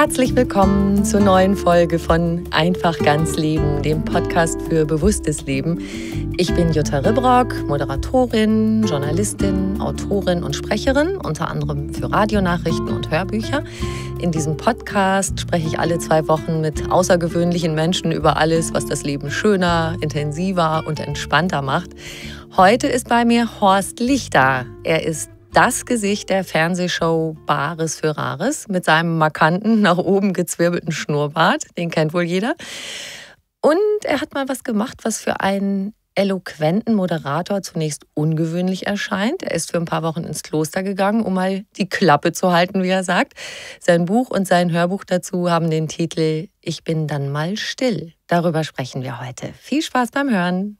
Herzlich willkommen zur neuen Folge von Einfach ganz Leben, dem Podcast für bewusstes Leben. Ich bin Jutta Ribrock, Moderatorin, Journalistin, Autorin und Sprecherin, unter anderem für Radionachrichten und Hörbücher. In diesem Podcast spreche ich alle zwei Wochen mit außergewöhnlichen Menschen über alles, was das Leben schöner, intensiver und entspannter macht. Heute ist bei mir Horst Lichter. Er ist das Gesicht der Fernsehshow Bares für Rares mit seinem markanten, nach oben gezwirbelten Schnurrbart. Den kennt wohl jeder. Und er hat mal was gemacht, was für einen eloquenten Moderator zunächst ungewöhnlich erscheint. Er ist für ein paar Wochen ins Kloster gegangen, um mal die Klappe zu halten, wie er sagt. Sein Buch und sein Hörbuch dazu haben den Titel Ich bin dann mal still. Darüber sprechen wir heute. Viel Spaß beim Hören.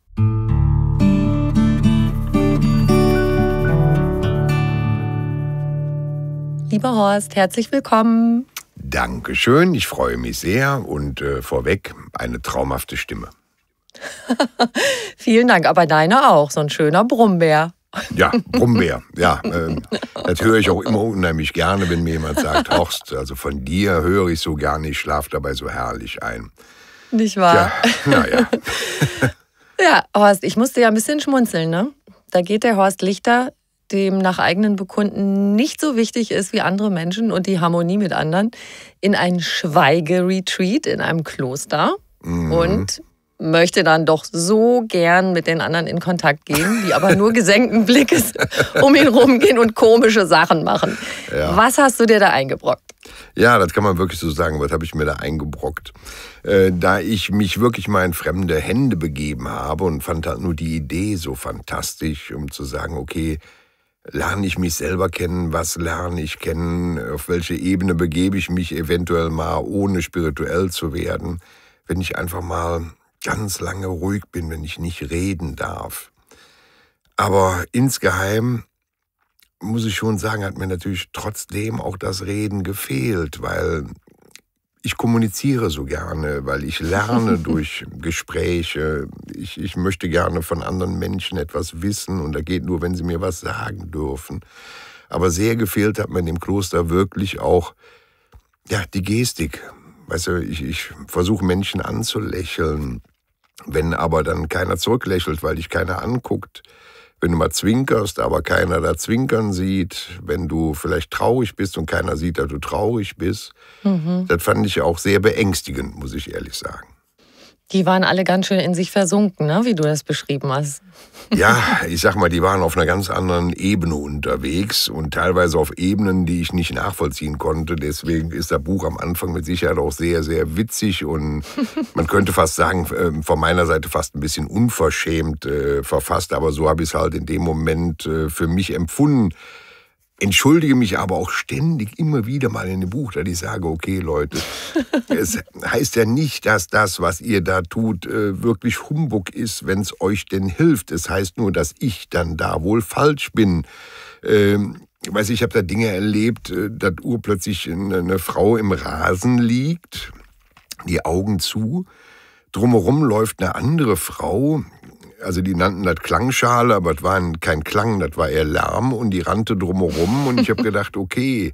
Lieber Horst, herzlich willkommen. Dankeschön, ich freue mich sehr und äh, vorweg eine traumhafte Stimme. Vielen Dank, aber deine auch, so ein schöner Brummbär. Ja, Brummbär, ja. Äh, das höre ich auch immer unheimlich gerne, wenn mir jemand sagt, Horst, also von dir höre ich so gerne, ich schlafe dabei so herrlich ein. Nicht wahr? Ja, naja. ja, Horst, ich musste ja ein bisschen schmunzeln, ne? Da geht der Horst Lichter dem nach eigenen Bekunden nicht so wichtig ist wie andere Menschen und die Harmonie mit anderen, in ein Schweigeretreat in einem Kloster mhm. und möchte dann doch so gern mit den anderen in Kontakt gehen, die aber nur gesenkten Blickes um ihn rumgehen und komische Sachen machen. Ja. Was hast du dir da eingebrockt? Ja, das kann man wirklich so sagen. Was habe ich mir da eingebrockt? Äh, da ich mich wirklich mal in fremde Hände begeben habe und fand halt nur die Idee so fantastisch, um zu sagen, okay, lerne ich mich selber kennen, was lerne ich kennen, auf welche Ebene begebe ich mich eventuell mal, ohne spirituell zu werden, wenn ich einfach mal ganz lange ruhig bin, wenn ich nicht reden darf. Aber insgeheim muss ich schon sagen, hat mir natürlich trotzdem auch das Reden gefehlt, weil ich kommuniziere so gerne, weil ich lerne durch Gespräche. Ich, ich möchte gerne von anderen Menschen etwas wissen und da geht nur, wenn sie mir was sagen dürfen. Aber sehr gefehlt hat mir in dem Kloster wirklich auch ja, die Gestik. Weißt du, ich, ich versuche Menschen anzulächeln. Wenn aber dann keiner zurücklächelt, weil dich keiner anguckt, wenn du mal zwinkerst, aber keiner da zwinkern sieht, wenn du vielleicht traurig bist und keiner sieht, dass du traurig bist. Mhm. Das fand ich auch sehr beängstigend, muss ich ehrlich sagen. Die waren alle ganz schön in sich versunken, ne? wie du das beschrieben hast. Ja, ich sag mal, die waren auf einer ganz anderen Ebene unterwegs und teilweise auf Ebenen, die ich nicht nachvollziehen konnte. Deswegen ist das Buch am Anfang mit Sicherheit auch sehr, sehr witzig und man könnte fast sagen, äh, von meiner Seite fast ein bisschen unverschämt äh, verfasst. Aber so habe ich es halt in dem Moment äh, für mich empfunden entschuldige mich aber auch ständig immer wieder mal in dem Buch, dass ich sage, okay Leute, es heißt ja nicht, dass das, was ihr da tut, äh, wirklich Humbug ist, wenn es euch denn hilft. Es heißt nur, dass ich dann da wohl falsch bin. Ähm, ich weiß, ich habe da Dinge erlebt, äh, dass urplötzlich eine Frau im Rasen liegt, die Augen zu, drumherum läuft eine andere Frau, also die nannten das Klangschale, aber das war kein Klang, das war eher Lärm und die rannte drumherum und ich habe gedacht, okay,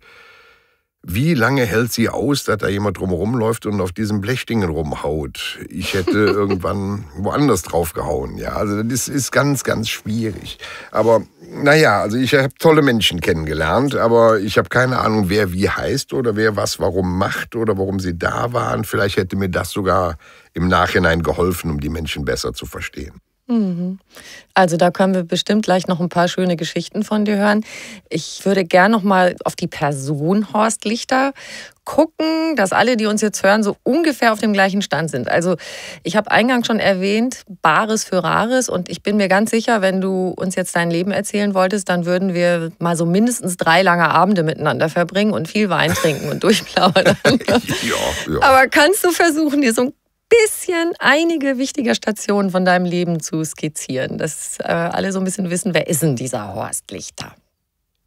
wie lange hält sie aus, dass da jemand drumherum läuft und auf diesem Blechdingen rumhaut? Ich hätte irgendwann woanders drauf gehauen. Ja, also das ist ganz, ganz schwierig. Aber naja, also ich habe tolle Menschen kennengelernt, aber ich habe keine Ahnung, wer wie heißt oder wer was warum macht oder warum sie da waren. Vielleicht hätte mir das sogar im Nachhinein geholfen, um die Menschen besser zu verstehen. Mhm. Also da können wir bestimmt gleich noch ein paar schöne Geschichten von dir hören. Ich würde gerne noch mal auf die Person Horst Lichter gucken, dass alle, die uns jetzt hören, so ungefähr auf dem gleichen Stand sind. Also ich habe eingangs schon erwähnt, Bares für Rares und ich bin mir ganz sicher, wenn du uns jetzt dein Leben erzählen wolltest, dann würden wir mal so mindestens drei lange Abende miteinander verbringen und viel Wein trinken und durchplaudern. ja, ja. Aber kannst du versuchen, dir so ein bisschen einige wichtige Stationen von deinem Leben zu skizzieren, dass äh, alle so ein bisschen wissen, wer ist denn dieser Horst Lichter?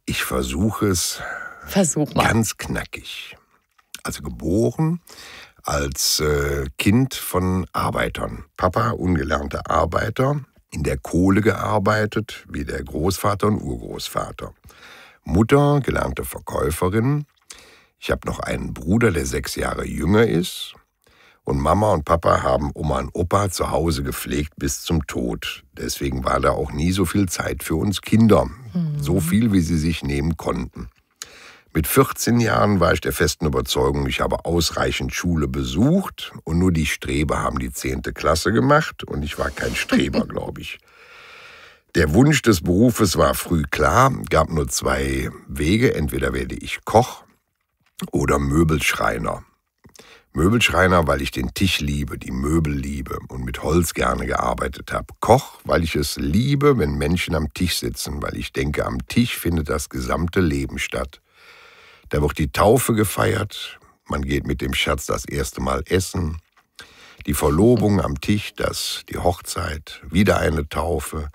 Ich versuche es. Versuch mal. Ganz knackig. Also geboren als äh, Kind von Arbeitern. Papa, ungelernter Arbeiter, in der Kohle gearbeitet, wie der Großvater und Urgroßvater. Mutter, gelernte Verkäuferin. Ich habe noch einen Bruder, der sechs Jahre jünger ist und Mama und Papa haben Oma und Opa zu Hause gepflegt bis zum Tod. Deswegen war da auch nie so viel Zeit für uns Kinder. Mhm. So viel, wie sie sich nehmen konnten. Mit 14 Jahren war ich der festen Überzeugung, ich habe ausreichend Schule besucht und nur die Streber haben die 10. Klasse gemacht und ich war kein Streber, glaube ich. Der Wunsch des Berufes war früh klar, gab nur zwei Wege, entweder werde ich Koch oder Möbelschreiner. Möbelschreiner, weil ich den Tisch liebe, die Möbel liebe und mit Holz gerne gearbeitet habe. Koch, weil ich es liebe, wenn Menschen am Tisch sitzen, weil ich denke, am Tisch findet das gesamte Leben statt. Da wird die Taufe gefeiert, man geht mit dem Schatz das erste Mal essen, die Verlobung am Tisch, das, die Hochzeit, wieder eine Taufe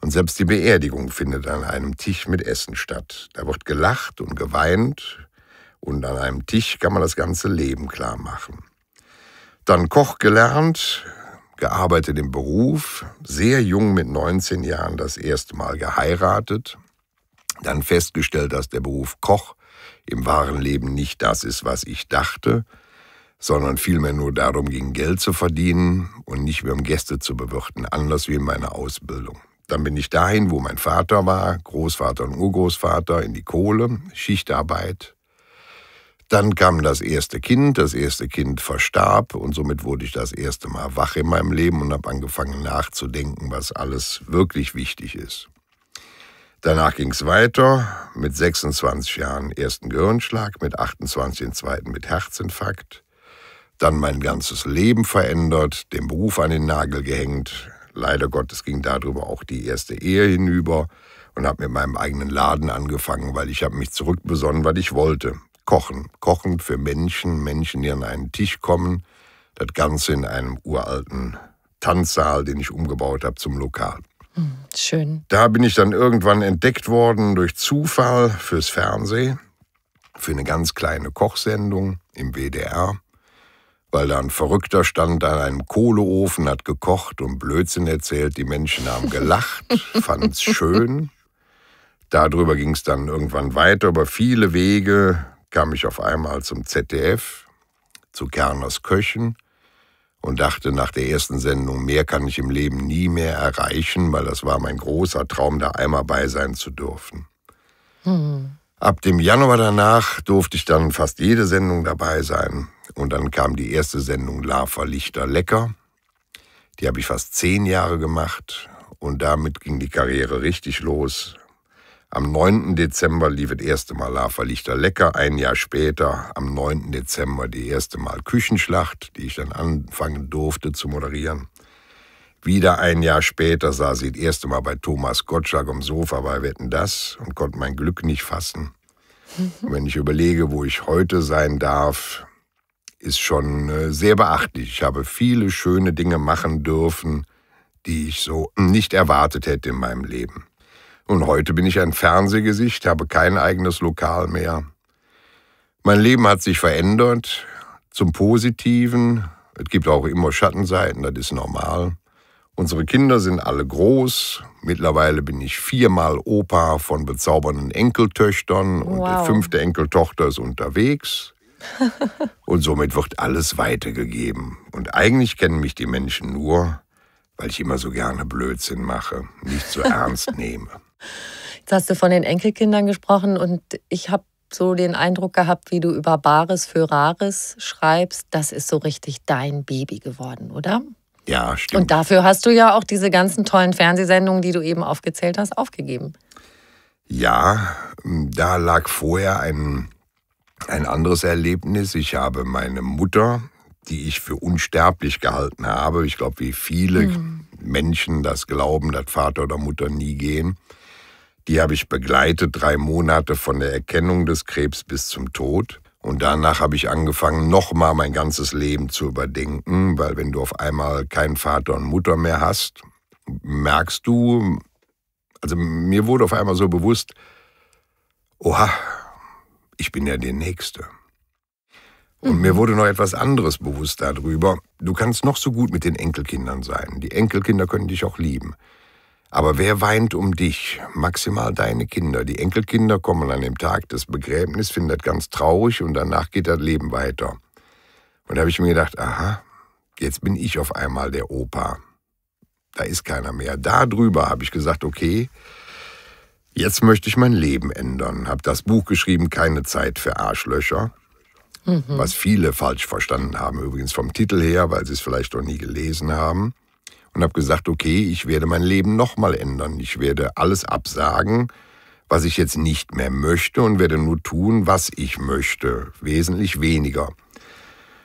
und selbst die Beerdigung findet an einem Tisch mit Essen statt. Da wird gelacht und geweint, und an einem Tisch kann man das ganze Leben klar machen. Dann Koch gelernt, gearbeitet im Beruf, sehr jung mit 19 Jahren das erste Mal geheiratet, dann festgestellt, dass der Beruf Koch im wahren Leben nicht das ist, was ich dachte, sondern vielmehr nur darum ging, Geld zu verdienen und nicht mehr um Gäste zu bewirten, anders wie in meiner Ausbildung. Dann bin ich dahin, wo mein Vater war, Großvater und Urgroßvater, in die Kohle, Schichtarbeit, dann kam das erste Kind, das erste Kind verstarb und somit wurde ich das erste Mal wach in meinem Leben und habe angefangen nachzudenken, was alles wirklich wichtig ist. Danach ging es weiter, mit 26 Jahren ersten Gehirnschlag, mit 28 den zweiten mit Herzinfarkt, dann mein ganzes Leben verändert, den Beruf an den Nagel gehängt, leider Gottes ging darüber auch die erste Ehe hinüber und habe mit meinem eigenen Laden angefangen, weil ich habe mich zurückbesonnen, was ich wollte. Kochen. Kochen für Menschen, Menschen, die an einen Tisch kommen. Das Ganze in einem uralten Tanzsaal, den ich umgebaut habe zum Lokal. Hm, schön. Da bin ich dann irgendwann entdeckt worden durch Zufall fürs Fernsehen, für eine ganz kleine Kochsendung im WDR, weil da ein Verrückter stand an einem Kohleofen, hat gekocht und Blödsinn erzählt. Die Menschen haben gelacht, fanden es schön. Darüber ging es dann irgendwann weiter über viele Wege kam ich auf einmal zum ZDF, zu Kerners Köchen und dachte nach der ersten Sendung, mehr kann ich im Leben nie mehr erreichen, weil das war mein großer Traum, da einmal bei sein zu dürfen. Hm. Ab dem Januar danach durfte ich dann fast jede Sendung dabei sein. Und dann kam die erste Sendung Lava Lichter Lecker. Die habe ich fast zehn Jahre gemacht. Und damit ging die Karriere richtig los. Am 9. Dezember lief das erste Mal Lava-Lichter lecker, ein Jahr später, am 9. Dezember, die erste Mal Küchenschlacht, die ich dann anfangen durfte zu moderieren. Wieder ein Jahr später saß sie das erste Mal bei Thomas Gottschalk am Sofa bei Wetten das und konnte mein Glück nicht fassen. Und wenn ich überlege, wo ich heute sein darf, ist schon äh, sehr beachtlich. Ich habe viele schöne Dinge machen dürfen, die ich so nicht erwartet hätte in meinem Leben. Und heute bin ich ein Fernsehgesicht, habe kein eigenes Lokal mehr. Mein Leben hat sich verändert zum Positiven. Es gibt auch immer Schattenseiten, das ist normal. Unsere Kinder sind alle groß. Mittlerweile bin ich viermal Opa von bezaubernden Enkeltöchtern und wow. die fünfte Enkeltochter ist unterwegs. und somit wird alles weitergegeben. Und eigentlich kennen mich die Menschen nur, weil ich immer so gerne Blödsinn mache, nicht so ernst nehme. Jetzt hast du von den Enkelkindern gesprochen und ich habe so den Eindruck gehabt, wie du über Bares für Rares schreibst. Das ist so richtig dein Baby geworden, oder? Ja, stimmt. Und dafür hast du ja auch diese ganzen tollen Fernsehsendungen, die du eben aufgezählt hast, aufgegeben. Ja, da lag vorher ein, ein anderes Erlebnis. Ich habe meine Mutter, die ich für unsterblich gehalten habe, ich glaube, wie viele hm. Menschen das glauben, dass Vater oder Mutter nie gehen, die habe ich begleitet, drei Monate von der Erkennung des Krebs bis zum Tod. Und danach habe ich angefangen, nochmal mein ganzes Leben zu überdenken, weil wenn du auf einmal keinen Vater und Mutter mehr hast, merkst du, also mir wurde auf einmal so bewusst, oha, ich bin ja der Nächste. Und mhm. mir wurde noch etwas anderes bewusst darüber. Du kannst noch so gut mit den Enkelkindern sein. Die Enkelkinder können dich auch lieben. Aber wer weint um dich? Maximal deine Kinder. Die Enkelkinder kommen an dem Tag des Begräbnisses, finden das ganz traurig und danach geht das Leben weiter. Und da habe ich mir gedacht, aha, jetzt bin ich auf einmal der Opa. Da ist keiner mehr. Darüber habe ich gesagt, okay, jetzt möchte ich mein Leben ändern. Habe das Buch geschrieben, keine Zeit für Arschlöcher. Mhm. Was viele falsch verstanden haben, übrigens vom Titel her, weil sie es vielleicht noch nie gelesen haben und habe gesagt, okay, ich werde mein Leben nochmal ändern. Ich werde alles absagen, was ich jetzt nicht mehr möchte und werde nur tun, was ich möchte, wesentlich weniger.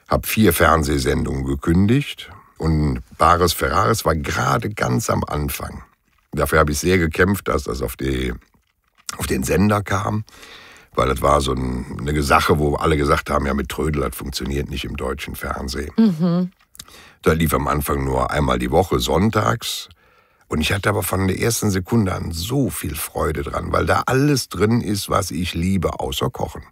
Hab vier Fernsehsendungen gekündigt und Bares Ferraris war gerade ganz am Anfang. Dafür habe ich sehr gekämpft, dass das auf, die, auf den Sender kam, weil das war so eine Sache, wo alle gesagt haben, ja mit Trödel, das funktioniert nicht im deutschen Fernsehen. Mhm. Da lief am Anfang nur einmal die Woche sonntags. Und ich hatte aber von der ersten Sekunde an so viel Freude dran, weil da alles drin ist, was ich liebe, außer Kochen.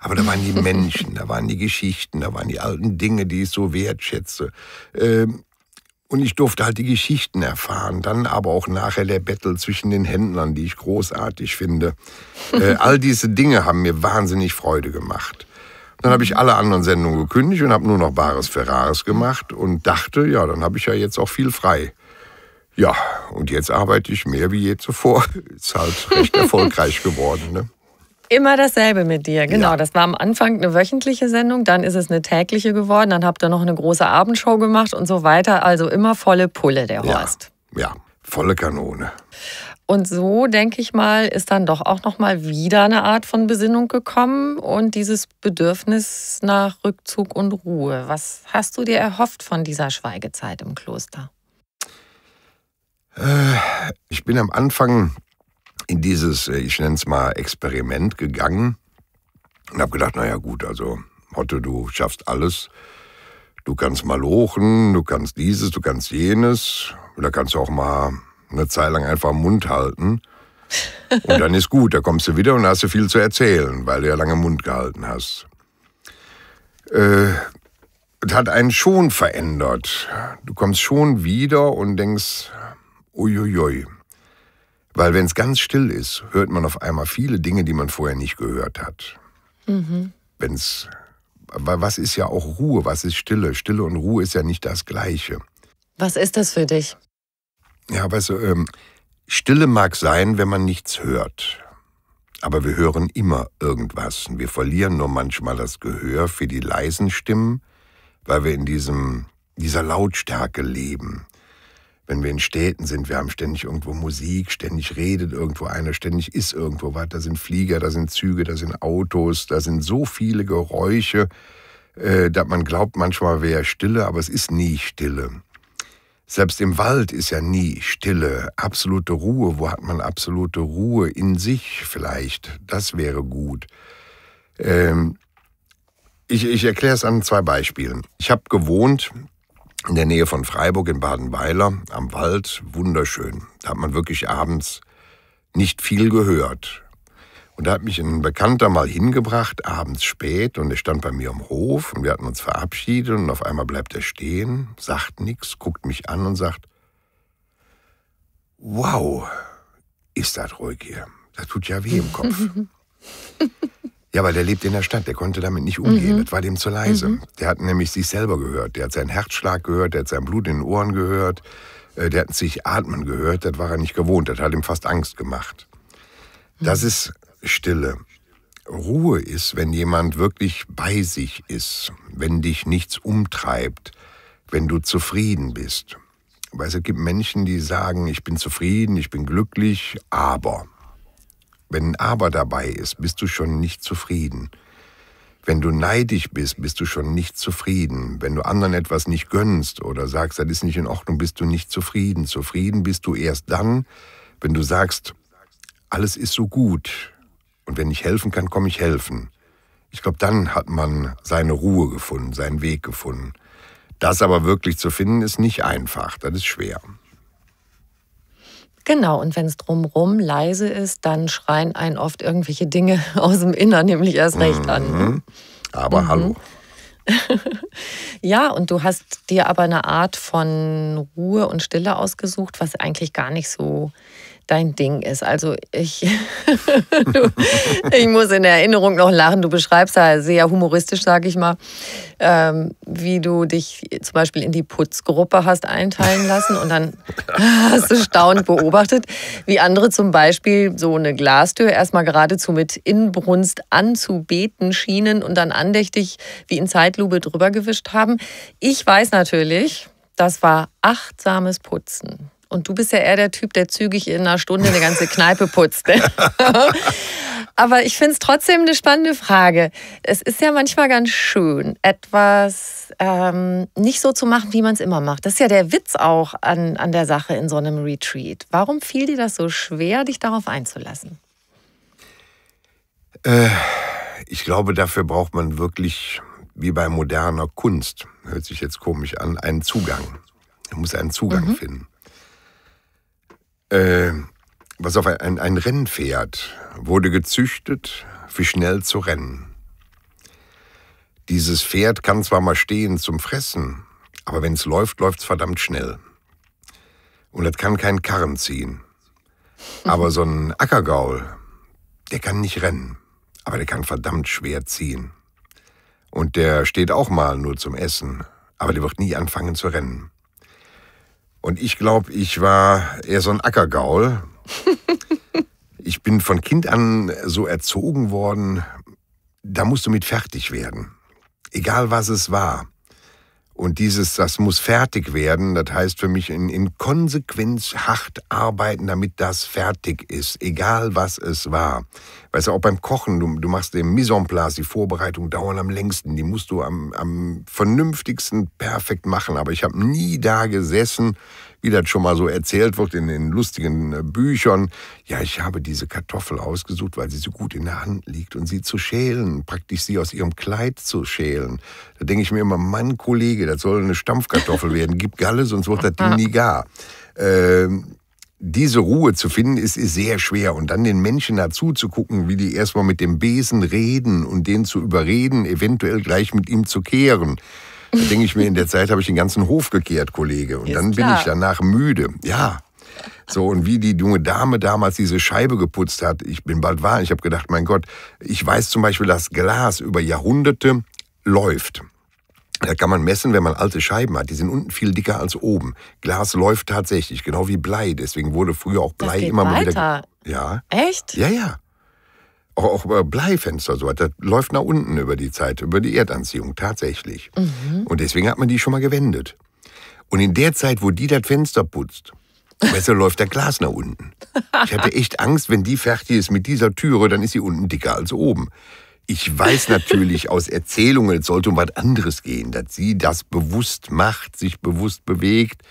Aber da waren die Menschen, da waren die Geschichten, da waren die alten Dinge, die ich so wertschätze. Ähm, und ich durfte halt die Geschichten erfahren, dann aber auch nachher der Battle zwischen den Händlern, die ich großartig finde. Äh, all diese Dinge haben mir wahnsinnig Freude gemacht. Dann habe ich alle anderen Sendungen gekündigt und habe nur noch Bares Ferraris gemacht und dachte, ja, dann habe ich ja jetzt auch viel frei. Ja, und jetzt arbeite ich mehr wie je zuvor. Ist halt recht erfolgreich geworden. Ne? Immer dasselbe mit dir, genau. Ja. Das war am Anfang eine wöchentliche Sendung, dann ist es eine tägliche geworden, dann habt ihr noch eine große Abendshow gemacht und so weiter. Also immer volle Pulle, der Horst. Ja, ja volle Kanone. Und so, denke ich mal, ist dann doch auch nochmal wieder eine Art von Besinnung gekommen und dieses Bedürfnis nach Rückzug und Ruhe. Was hast du dir erhofft von dieser Schweigezeit im Kloster? Äh, ich bin am Anfang in dieses, äh, ich nenne es mal, Experiment gegangen und habe gedacht, naja gut, also Otto, du schaffst alles. Du kannst mal lochen, du kannst dieses, du kannst jenes. Da kannst du auch mal eine Zeit lang einfach Mund halten. Und dann ist gut, da kommst du wieder und hast du viel zu erzählen, weil du ja lange Mund gehalten hast. Äh, das hat einen schon verändert. Du kommst schon wieder und denkst, uiuiui. Weil wenn es ganz still ist, hört man auf einmal viele Dinge, die man vorher nicht gehört hat. Mhm. Wenn's, was ist ja auch Ruhe, was ist Stille? Stille und Ruhe ist ja nicht das Gleiche. Was ist das für dich? Ja, weißt du, ähm, Stille mag sein, wenn man nichts hört. Aber wir hören immer irgendwas. Wir verlieren nur manchmal das Gehör für die leisen Stimmen, weil wir in diesem, dieser Lautstärke leben. Wenn wir in Städten sind, wir haben ständig irgendwo Musik, ständig redet irgendwo einer, ständig ist irgendwo was. Da sind Flieger, da sind Züge, da sind Autos, da sind so viele Geräusche, äh, dass man glaubt, manchmal wäre Stille, aber es ist nie Stille. Selbst im Wald ist ja nie Stille, absolute Ruhe. Wo hat man absolute Ruhe in sich vielleicht? Das wäre gut. Ähm, ich, ich erkläre es an zwei Beispielen. Ich habe gewohnt in der Nähe von Freiburg in Baden-Weiler am Wald, wunderschön. Da hat man wirklich abends nicht viel gehört. Und da hat mich ein Bekannter mal hingebracht, abends spät, und er stand bei mir im Hof und wir hatten uns verabschiedet und auf einmal bleibt er stehen, sagt nichts, guckt mich an und sagt, wow, ist das ruhig hier. Das tut ja weh im Kopf. Ja, weil der lebt in der Stadt, der konnte damit nicht umgehen, mhm. das war dem zu leise. Mhm. Der hat nämlich sich selber gehört, der hat seinen Herzschlag gehört, der hat sein Blut in den Ohren gehört, äh, der hat sich atmen gehört, das war er nicht gewohnt, das hat ihm fast Angst gemacht. Das mhm. ist Stille. Ruhe ist, wenn jemand wirklich bei sich ist, wenn dich nichts umtreibt, wenn du zufrieden bist. Weil es gibt Menschen, die sagen, ich bin zufrieden, ich bin glücklich, aber. Wenn ein Aber dabei ist, bist du schon nicht zufrieden. Wenn du neidisch bist, bist du schon nicht zufrieden. Wenn du anderen etwas nicht gönnst oder sagst, das ist nicht in Ordnung, bist du nicht zufrieden. Zufrieden bist du erst dann, wenn du sagst, alles ist so gut, und wenn ich helfen kann, komme ich helfen. Ich glaube, dann hat man seine Ruhe gefunden, seinen Weg gefunden. Das aber wirklich zu finden, ist nicht einfach, das ist schwer. Genau, und wenn es drumherum leise ist, dann schreien einen oft irgendwelche Dinge aus dem Innern nämlich erst recht ne? mhm. an. Aber mhm. hallo. ja, und du hast dir aber eine Art von Ruhe und Stille ausgesucht, was eigentlich gar nicht so dein Ding ist. Also ich, du, ich muss in der Erinnerung noch lachen. Du beschreibst da sehr humoristisch, sage ich mal, ähm, wie du dich zum Beispiel in die Putzgruppe hast einteilen lassen und dann hast du staunend beobachtet, wie andere zum Beispiel so eine Glastür erstmal geradezu mit Inbrunst anzubeten schienen und dann andächtig wie in Zeitlupe drüber gewischt haben. Ich weiß natürlich, das war achtsames Putzen. Und du bist ja eher der Typ, der zügig in einer Stunde eine ganze Kneipe putzt. Ne? Aber ich finde es trotzdem eine spannende Frage. Es ist ja manchmal ganz schön, etwas ähm, nicht so zu machen, wie man es immer macht. Das ist ja der Witz auch an, an der Sache in so einem Retreat. Warum fiel dir das so schwer, dich darauf einzulassen? Äh, ich glaube, dafür braucht man wirklich, wie bei moderner Kunst, hört sich jetzt komisch an, einen Zugang. Man muss einen Zugang mhm. finden. Äh, was auf ein, ein Rennpferd wurde gezüchtet, für schnell zu rennen. Dieses Pferd kann zwar mal stehen zum Fressen, aber wenn es läuft, läuft es verdammt schnell. Und das kann keinen Karren ziehen. Aber so ein Ackergaul, der kann nicht rennen, aber der kann verdammt schwer ziehen. Und der steht auch mal nur zum Essen, aber der wird nie anfangen zu rennen. Und ich glaube, ich war eher so ein Ackergaul. ich bin von Kind an so erzogen worden, da musst du mit fertig werden. Egal was es war. Und dieses, das muss fertig werden, das heißt für mich in, in Konsequenz hart arbeiten, damit das fertig ist, egal was es war. Weißt du, auch beim Kochen, du, du machst den Mise en place, die Vorbereitung dauern am längsten, die musst du am, am vernünftigsten perfekt machen. Aber ich habe nie da gesessen, wie das schon mal so erzählt wird in den lustigen äh, Büchern. Ja, ich habe diese Kartoffel ausgesucht, weil sie so gut in der Hand liegt und sie zu schälen, praktisch sie aus ihrem Kleid zu schälen. Da denke ich mir immer, Mann, Kollege, das soll eine Stampfkartoffel werden. Gib Galle, sonst wird das Ding nie gar. Ähm, diese Ruhe zu finden, ist, ist, sehr schwer. Und dann den Menschen dazu zu gucken, wie die erstmal mit dem Besen reden und den zu überreden, eventuell gleich mit ihm zu kehren denke ich mir, in der Zeit habe ich den ganzen Hof gekehrt, Kollege. Und Ist dann bin ich danach müde. Ja. So, und wie die junge Dame damals diese Scheibe geputzt hat, ich bin bald wahr, ich habe gedacht, mein Gott, ich weiß zum Beispiel, dass Glas über Jahrhunderte läuft. Da kann man messen, wenn man alte Scheiben hat. Die sind unten viel dicker als oben. Glas läuft tatsächlich, genau wie Blei. Deswegen wurde früher auch Blei das geht immer weiter. mal wieder. Ja. Echt? Ja, ja auch, auch Bleifenster so weiter, läuft nach unten über die Zeit, über die Erdanziehung tatsächlich. Mhm. Und deswegen hat man die schon mal gewendet. Und in der Zeit, wo die das Fenster putzt, besser läuft das Glas nach unten. Ich hatte echt Angst, wenn die fertig ist mit dieser Türe, dann ist sie unten dicker als oben. Ich weiß natürlich aus Erzählungen, es sollte um was anderes gehen, dass sie das bewusst macht, sich bewusst bewegt.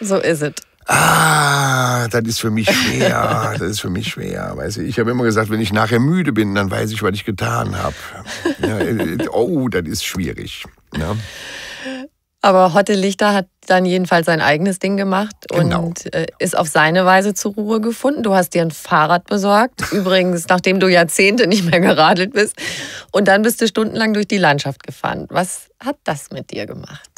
So ist es. Ah, das ist für mich schwer. Das ist für mich schwer. Weißt du, ich habe immer gesagt, wenn ich nachher müde bin, dann weiß ich, was ich getan habe. Ja, äh, oh, das ist schwierig. Ja. Ne? Aber Hotte Lichter hat dann jedenfalls sein eigenes Ding gemacht genau. und äh, ist auf seine Weise zur Ruhe gefunden. Du hast dir ein Fahrrad besorgt, übrigens, nachdem du Jahrzehnte nicht mehr geradelt bist. Und dann bist du stundenlang durch die Landschaft gefahren. Was hat das mit dir gemacht?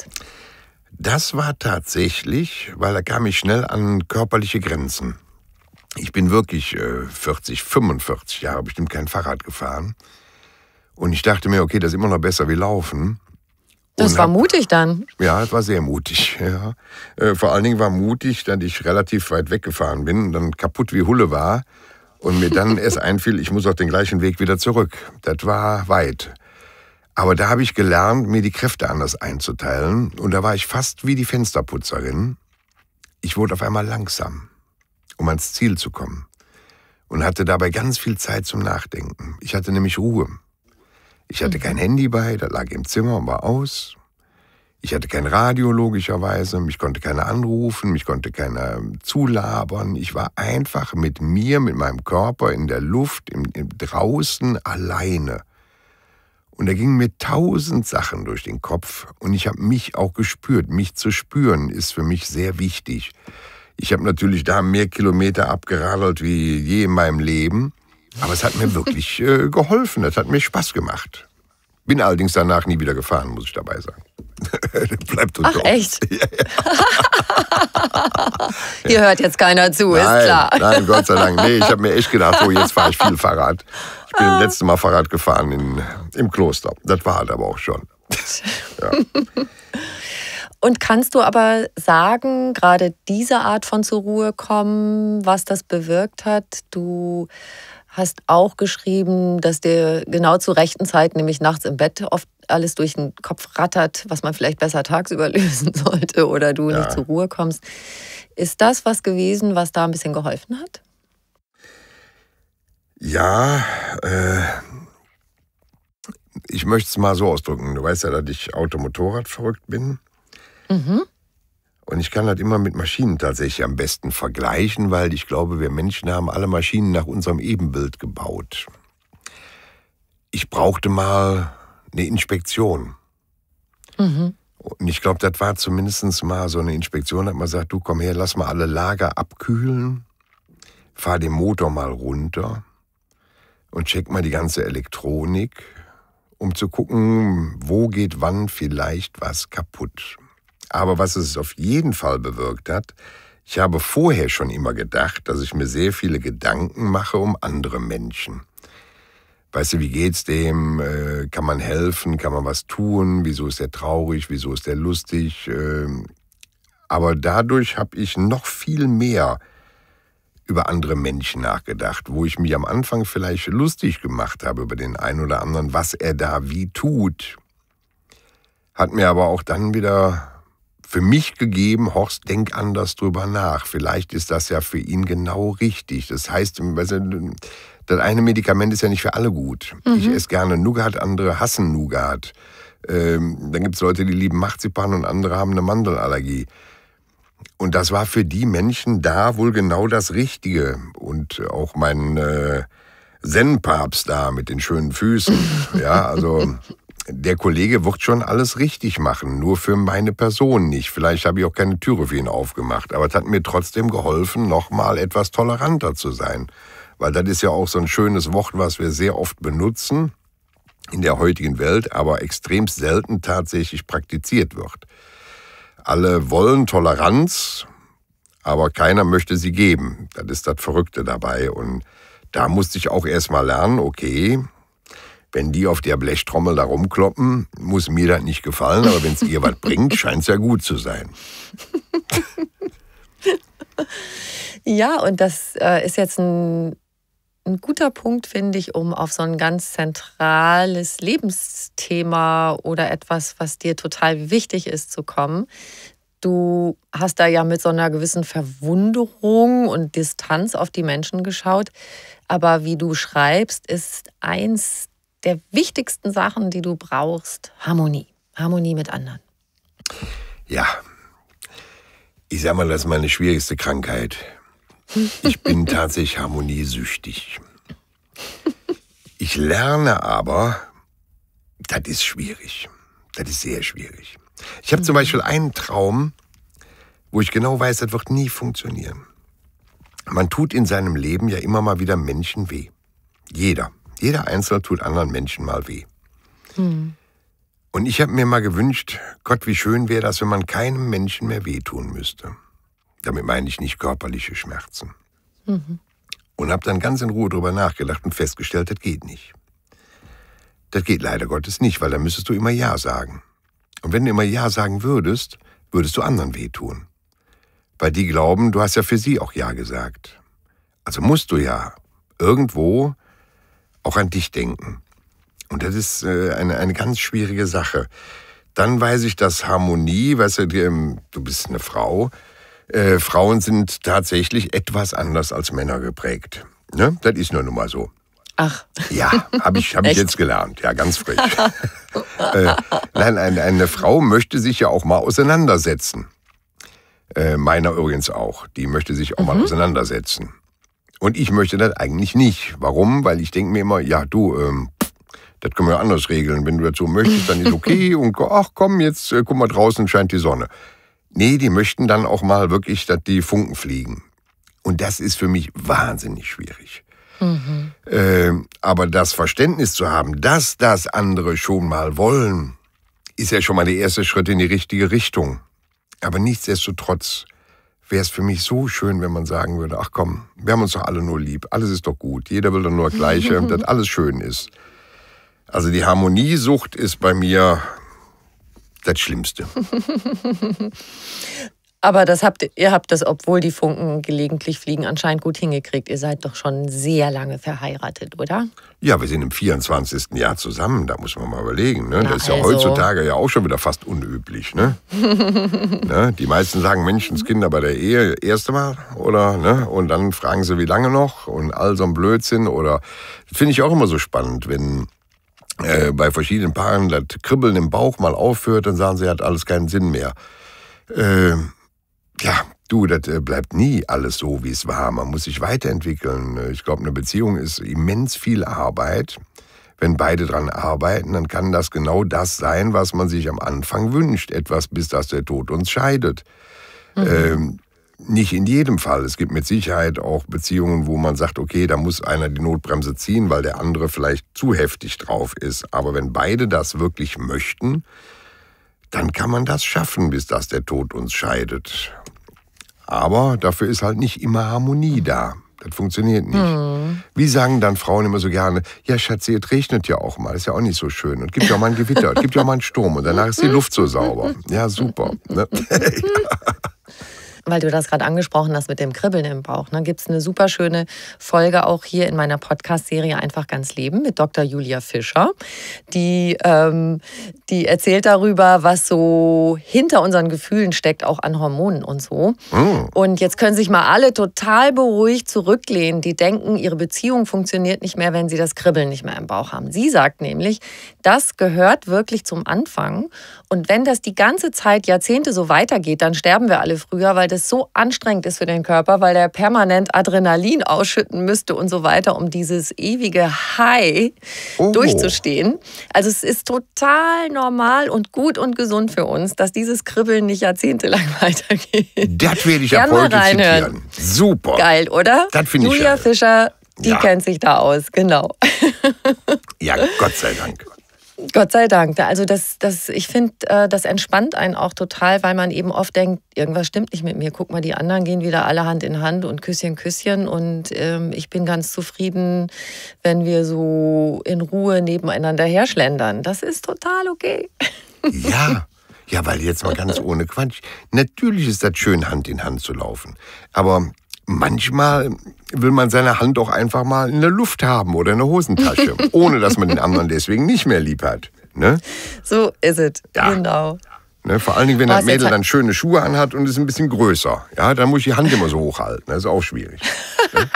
Das war tatsächlich, weil da kam ich schnell an körperliche Grenzen. Ich bin wirklich äh, 40, 45 Jahre bestimmt kein Fahrrad gefahren. Und ich dachte mir, okay, das ist immer noch besser wie Laufen. Das und war hab, mutig dann. Ja, es war sehr mutig. Ja. Äh, vor allen Dingen war mutig, dass ich relativ weit weggefahren bin dann kaputt wie Hulle war und mir dann erst einfiel, ich muss auf den gleichen Weg wieder zurück. Das war weit. Aber da habe ich gelernt, mir die Kräfte anders einzuteilen und da war ich fast wie die Fensterputzerin. Ich wurde auf einmal langsam, um ans Ziel zu kommen und hatte dabei ganz viel Zeit zum Nachdenken. Ich hatte nämlich Ruhe. Ich hatte mhm. kein Handy bei, da lag im Zimmer und war aus. Ich hatte kein Radio logischerweise, mich konnte keiner anrufen, mich konnte keiner zulabern. Ich war einfach mit mir, mit meinem Körper in der Luft, im, im draußen alleine. Und da gingen mir tausend Sachen durch den Kopf und ich habe mich auch gespürt. Mich zu spüren ist für mich sehr wichtig. Ich habe natürlich da mehr Kilometer abgeradelt wie je in meinem Leben, aber es hat mir wirklich äh, geholfen, das hat mir Spaß gemacht. Bin allerdings danach nie wieder gefahren, muss ich dabei sagen. Bleibt unter Ach, uns. echt? Hier hört jetzt keiner zu, nein, ist klar. Nein, Gott sei Dank. Nee, ich habe mir echt gedacht, oh, jetzt fahre ich viel Fahrrad. Ich bin ah. das letzte Mal Fahrrad gefahren in, im Kloster. Das war halt aber auch schon. ja. Und kannst du aber sagen, gerade diese Art von zur Ruhe kommen, was das bewirkt hat? Du hast auch geschrieben, dass dir genau zur rechten Zeit, nämlich nachts im Bett, oft alles durch den Kopf rattert, was man vielleicht besser tagsüber lösen sollte oder du ja. nicht zur Ruhe kommst. Ist das was gewesen, was da ein bisschen geholfen hat? Ja, äh, ich möchte es mal so ausdrücken. Du weißt ja, dass ich Automotorrad verrückt bin. Mhm. Und ich kann das immer mit Maschinen tatsächlich am besten vergleichen, weil ich glaube, wir Menschen haben alle Maschinen nach unserem Ebenbild gebaut. Ich brauchte mal eine Inspektion. Mhm. Und ich glaube, das war zumindest mal so eine Inspektion, hat man gesagt, du komm her, lass mal alle Lager abkühlen, fahr den Motor mal runter und check mal die ganze Elektronik, um zu gucken, wo geht wann vielleicht was kaputt. Aber was es auf jeden Fall bewirkt hat, ich habe vorher schon immer gedacht, dass ich mir sehr viele Gedanken mache um andere Menschen. Weißt du, wie geht's dem? Äh, kann man helfen? Kann man was tun? Wieso ist der traurig? Wieso ist der lustig? Ähm, aber dadurch habe ich noch viel mehr über andere Menschen nachgedacht, wo ich mich am Anfang vielleicht lustig gemacht habe über den einen oder anderen, was er da wie tut. Hat mir aber auch dann wieder für mich gegeben, Horst, denk anders drüber nach. Vielleicht ist das ja für ihn genau richtig. Das heißt, das eine Medikament ist ja nicht für alle gut. Mhm. Ich esse gerne Nougat, andere hassen Nougat. Ähm, dann gibt es Leute, die lieben Marzipan und andere haben eine Mandelallergie. Und das war für die Menschen da wohl genau das Richtige. Und auch mein äh, Zen-Papst da mit den schönen Füßen. ja, also der Kollege wird schon alles richtig machen, nur für meine Person nicht. Vielleicht habe ich auch keine Türe für ihn aufgemacht, aber es hat mir trotzdem geholfen, nochmal etwas toleranter zu sein. Weil das ist ja auch so ein schönes Wort, was wir sehr oft benutzen in der heutigen Welt, aber extrem selten tatsächlich praktiziert wird. Alle wollen Toleranz, aber keiner möchte sie geben. Das ist das Verrückte dabei. Und da musste ich auch erstmal lernen, okay, wenn die auf der Blechtrommel da rumkloppen, muss mir das nicht gefallen, aber wenn es ihr was bringt, scheint es ja gut zu sein. ja, und das äh, ist jetzt ein ein guter Punkt, finde ich, um auf so ein ganz zentrales Lebensthema oder etwas, was dir total wichtig ist, zu kommen. Du hast da ja mit so einer gewissen Verwunderung und Distanz auf die Menschen geschaut. Aber wie du schreibst, ist eins der wichtigsten Sachen, die du brauchst, Harmonie. Harmonie mit anderen. Ja. Ich sag mal, das ist meine schwierigste Krankheit ich bin tatsächlich harmoniesüchtig. Ich lerne aber, das ist schwierig. Das ist sehr schwierig. Ich habe zum mhm. Beispiel einen Traum, wo ich genau weiß, das wird nie funktionieren. Man tut in seinem Leben ja immer mal wieder Menschen weh. Jeder. Jeder Einzelne tut anderen Menschen mal weh. Hm. Und ich habe mir mal gewünscht, Gott, wie schön wäre das, wenn man keinem Menschen mehr wehtun müsste. Damit meine ich nicht körperliche Schmerzen. Mhm. Und habe dann ganz in Ruhe drüber nachgedacht und festgestellt, das geht nicht. Das geht leider Gottes nicht, weil dann müsstest du immer Ja sagen. Und wenn du immer Ja sagen würdest, würdest du anderen wehtun. Weil die glauben, du hast ja für sie auch Ja gesagt. Also musst du ja irgendwo auch an dich denken. Und das ist äh, eine, eine ganz schwierige Sache. Dann weiß ich, dass Harmonie, weißt du, ähm, du bist eine Frau, äh, Frauen sind tatsächlich etwas anders als Männer geprägt. Ne? Das ist nur nun mal so. Ach. Ja, habe ich, hab ich jetzt gelernt. Ja, ganz frisch. äh, nein, eine, eine, Frau möchte sich ja auch mal auseinandersetzen. Äh, meiner übrigens auch. Die möchte sich auch mhm. mal auseinandersetzen. Und ich möchte das eigentlich nicht. Warum? Weil ich denke mir immer, ja, du, ähm, das können wir anders regeln. Wenn du dazu möchtest, dann ist okay. Und ach komm, jetzt äh, guck mal, draußen scheint die Sonne. Nee, die möchten dann auch mal wirklich, dass die Funken fliegen. Und das ist für mich wahnsinnig schwierig. Mhm. Äh, aber das Verständnis zu haben, dass das andere schon mal wollen, ist ja schon mal der erste Schritt in die richtige Richtung. Aber nichtsdestotrotz wäre es für mich so schön, wenn man sagen würde, ach komm, wir haben uns doch alle nur lieb, alles ist doch gut, jeder will doch nur das Gleiche, dass alles schön ist. Also die Harmoniesucht ist bei mir das Schlimmste. Aber das habt, ihr habt das, obwohl die Funken gelegentlich fliegen, anscheinend gut hingekriegt. Ihr seid doch schon sehr lange verheiratet, oder? Ja, wir sind im 24. Jahr zusammen, da muss man mal überlegen. Ne? das ist ja also. heutzutage ja auch schon wieder fast unüblich. Ne? ne? Die meisten sagen Menschenskinder bei der Ehe, erste Mal, oder? Ne? Und dann fragen sie, wie lange noch und all so ein Blödsinn. Oder finde ich auch immer so spannend, wenn äh, bei verschiedenen Paaren das Kribbeln im Bauch mal aufhört, dann sagen sie, hat alles keinen Sinn mehr. Äh, ja, du, das äh, bleibt nie alles so, wie es war. Man muss sich weiterentwickeln. Ich glaube, eine Beziehung ist immens viel Arbeit. Wenn beide dran arbeiten, dann kann das genau das sein, was man sich am Anfang wünscht. Etwas, bis dass der Tod uns scheidet. Mhm. Ähm, nicht in jedem Fall. Es gibt mit Sicherheit auch Beziehungen, wo man sagt, okay, da muss einer die Notbremse ziehen, weil der andere vielleicht zu heftig drauf ist. Aber wenn beide das wirklich möchten, dann kann man das schaffen, bis das der Tod uns scheidet. Aber dafür ist halt nicht immer Harmonie da. Das funktioniert nicht. Hm. Wie sagen dann Frauen immer so gerne, ja Schatzi, es regnet ja auch mal, ist ja auch nicht so schön. Und gibt ja auch mal ein Gewitter, gibt ja auch mal einen Sturm und danach ist die Luft so sauber. Ja, super. Ne? weil du das gerade angesprochen hast mit dem Kribbeln im Bauch. Ne? Gibt es eine super schöne Folge auch hier in meiner Podcast-Serie Einfach ganz Leben mit Dr. Julia Fischer, die, ähm, die erzählt darüber, was so hinter unseren Gefühlen steckt, auch an Hormonen und so. Mhm. Und jetzt können sich mal alle total beruhigt zurücklehnen, die denken, ihre Beziehung funktioniert nicht mehr, wenn sie das Kribbeln nicht mehr im Bauch haben. Sie sagt nämlich, das gehört wirklich zum Anfang. Und wenn das die ganze Zeit, Jahrzehnte so weitergeht, dann sterben wir alle früher, weil das so anstrengend ist für den Körper, weil der permanent Adrenalin ausschütten müsste und so weiter, um dieses ewige High oh. durchzustehen. Also es ist total normal und gut und gesund für uns, dass dieses Kribbeln nicht jahrzehntelang weitergeht. Das werde ich ja heute reinhören. Super. Geil, oder? Das finde ich Julia Fischer, die ja. kennt sich da aus, genau. ja, Gott sei Dank. Gott sei Dank. Ne? Also das, das, ich finde, äh, das entspannt einen auch total, weil man eben oft denkt, irgendwas stimmt nicht mit mir. Guck mal, die anderen gehen wieder alle Hand in Hand und Küsschen, Küsschen. Und ähm, ich bin ganz zufrieden, wenn wir so in Ruhe nebeneinander herschlendern. Das ist total okay. Ja. Ja, weil jetzt mal ganz ohne Quatsch. Natürlich ist das schön, Hand in Hand zu laufen. Aber manchmal will man seine Hand auch einfach mal in der Luft haben oder in der Hosentasche, ohne dass man den anderen deswegen nicht mehr lieb hat. Ne? So ist es, ja. genau. Ne, vor allen Dingen, wenn oh, das Mädel dann schöne Schuhe anhat und ist ein bisschen größer. Ja, dann muss ich die Hand immer so hochhalten. Das ist auch schwierig. Ne?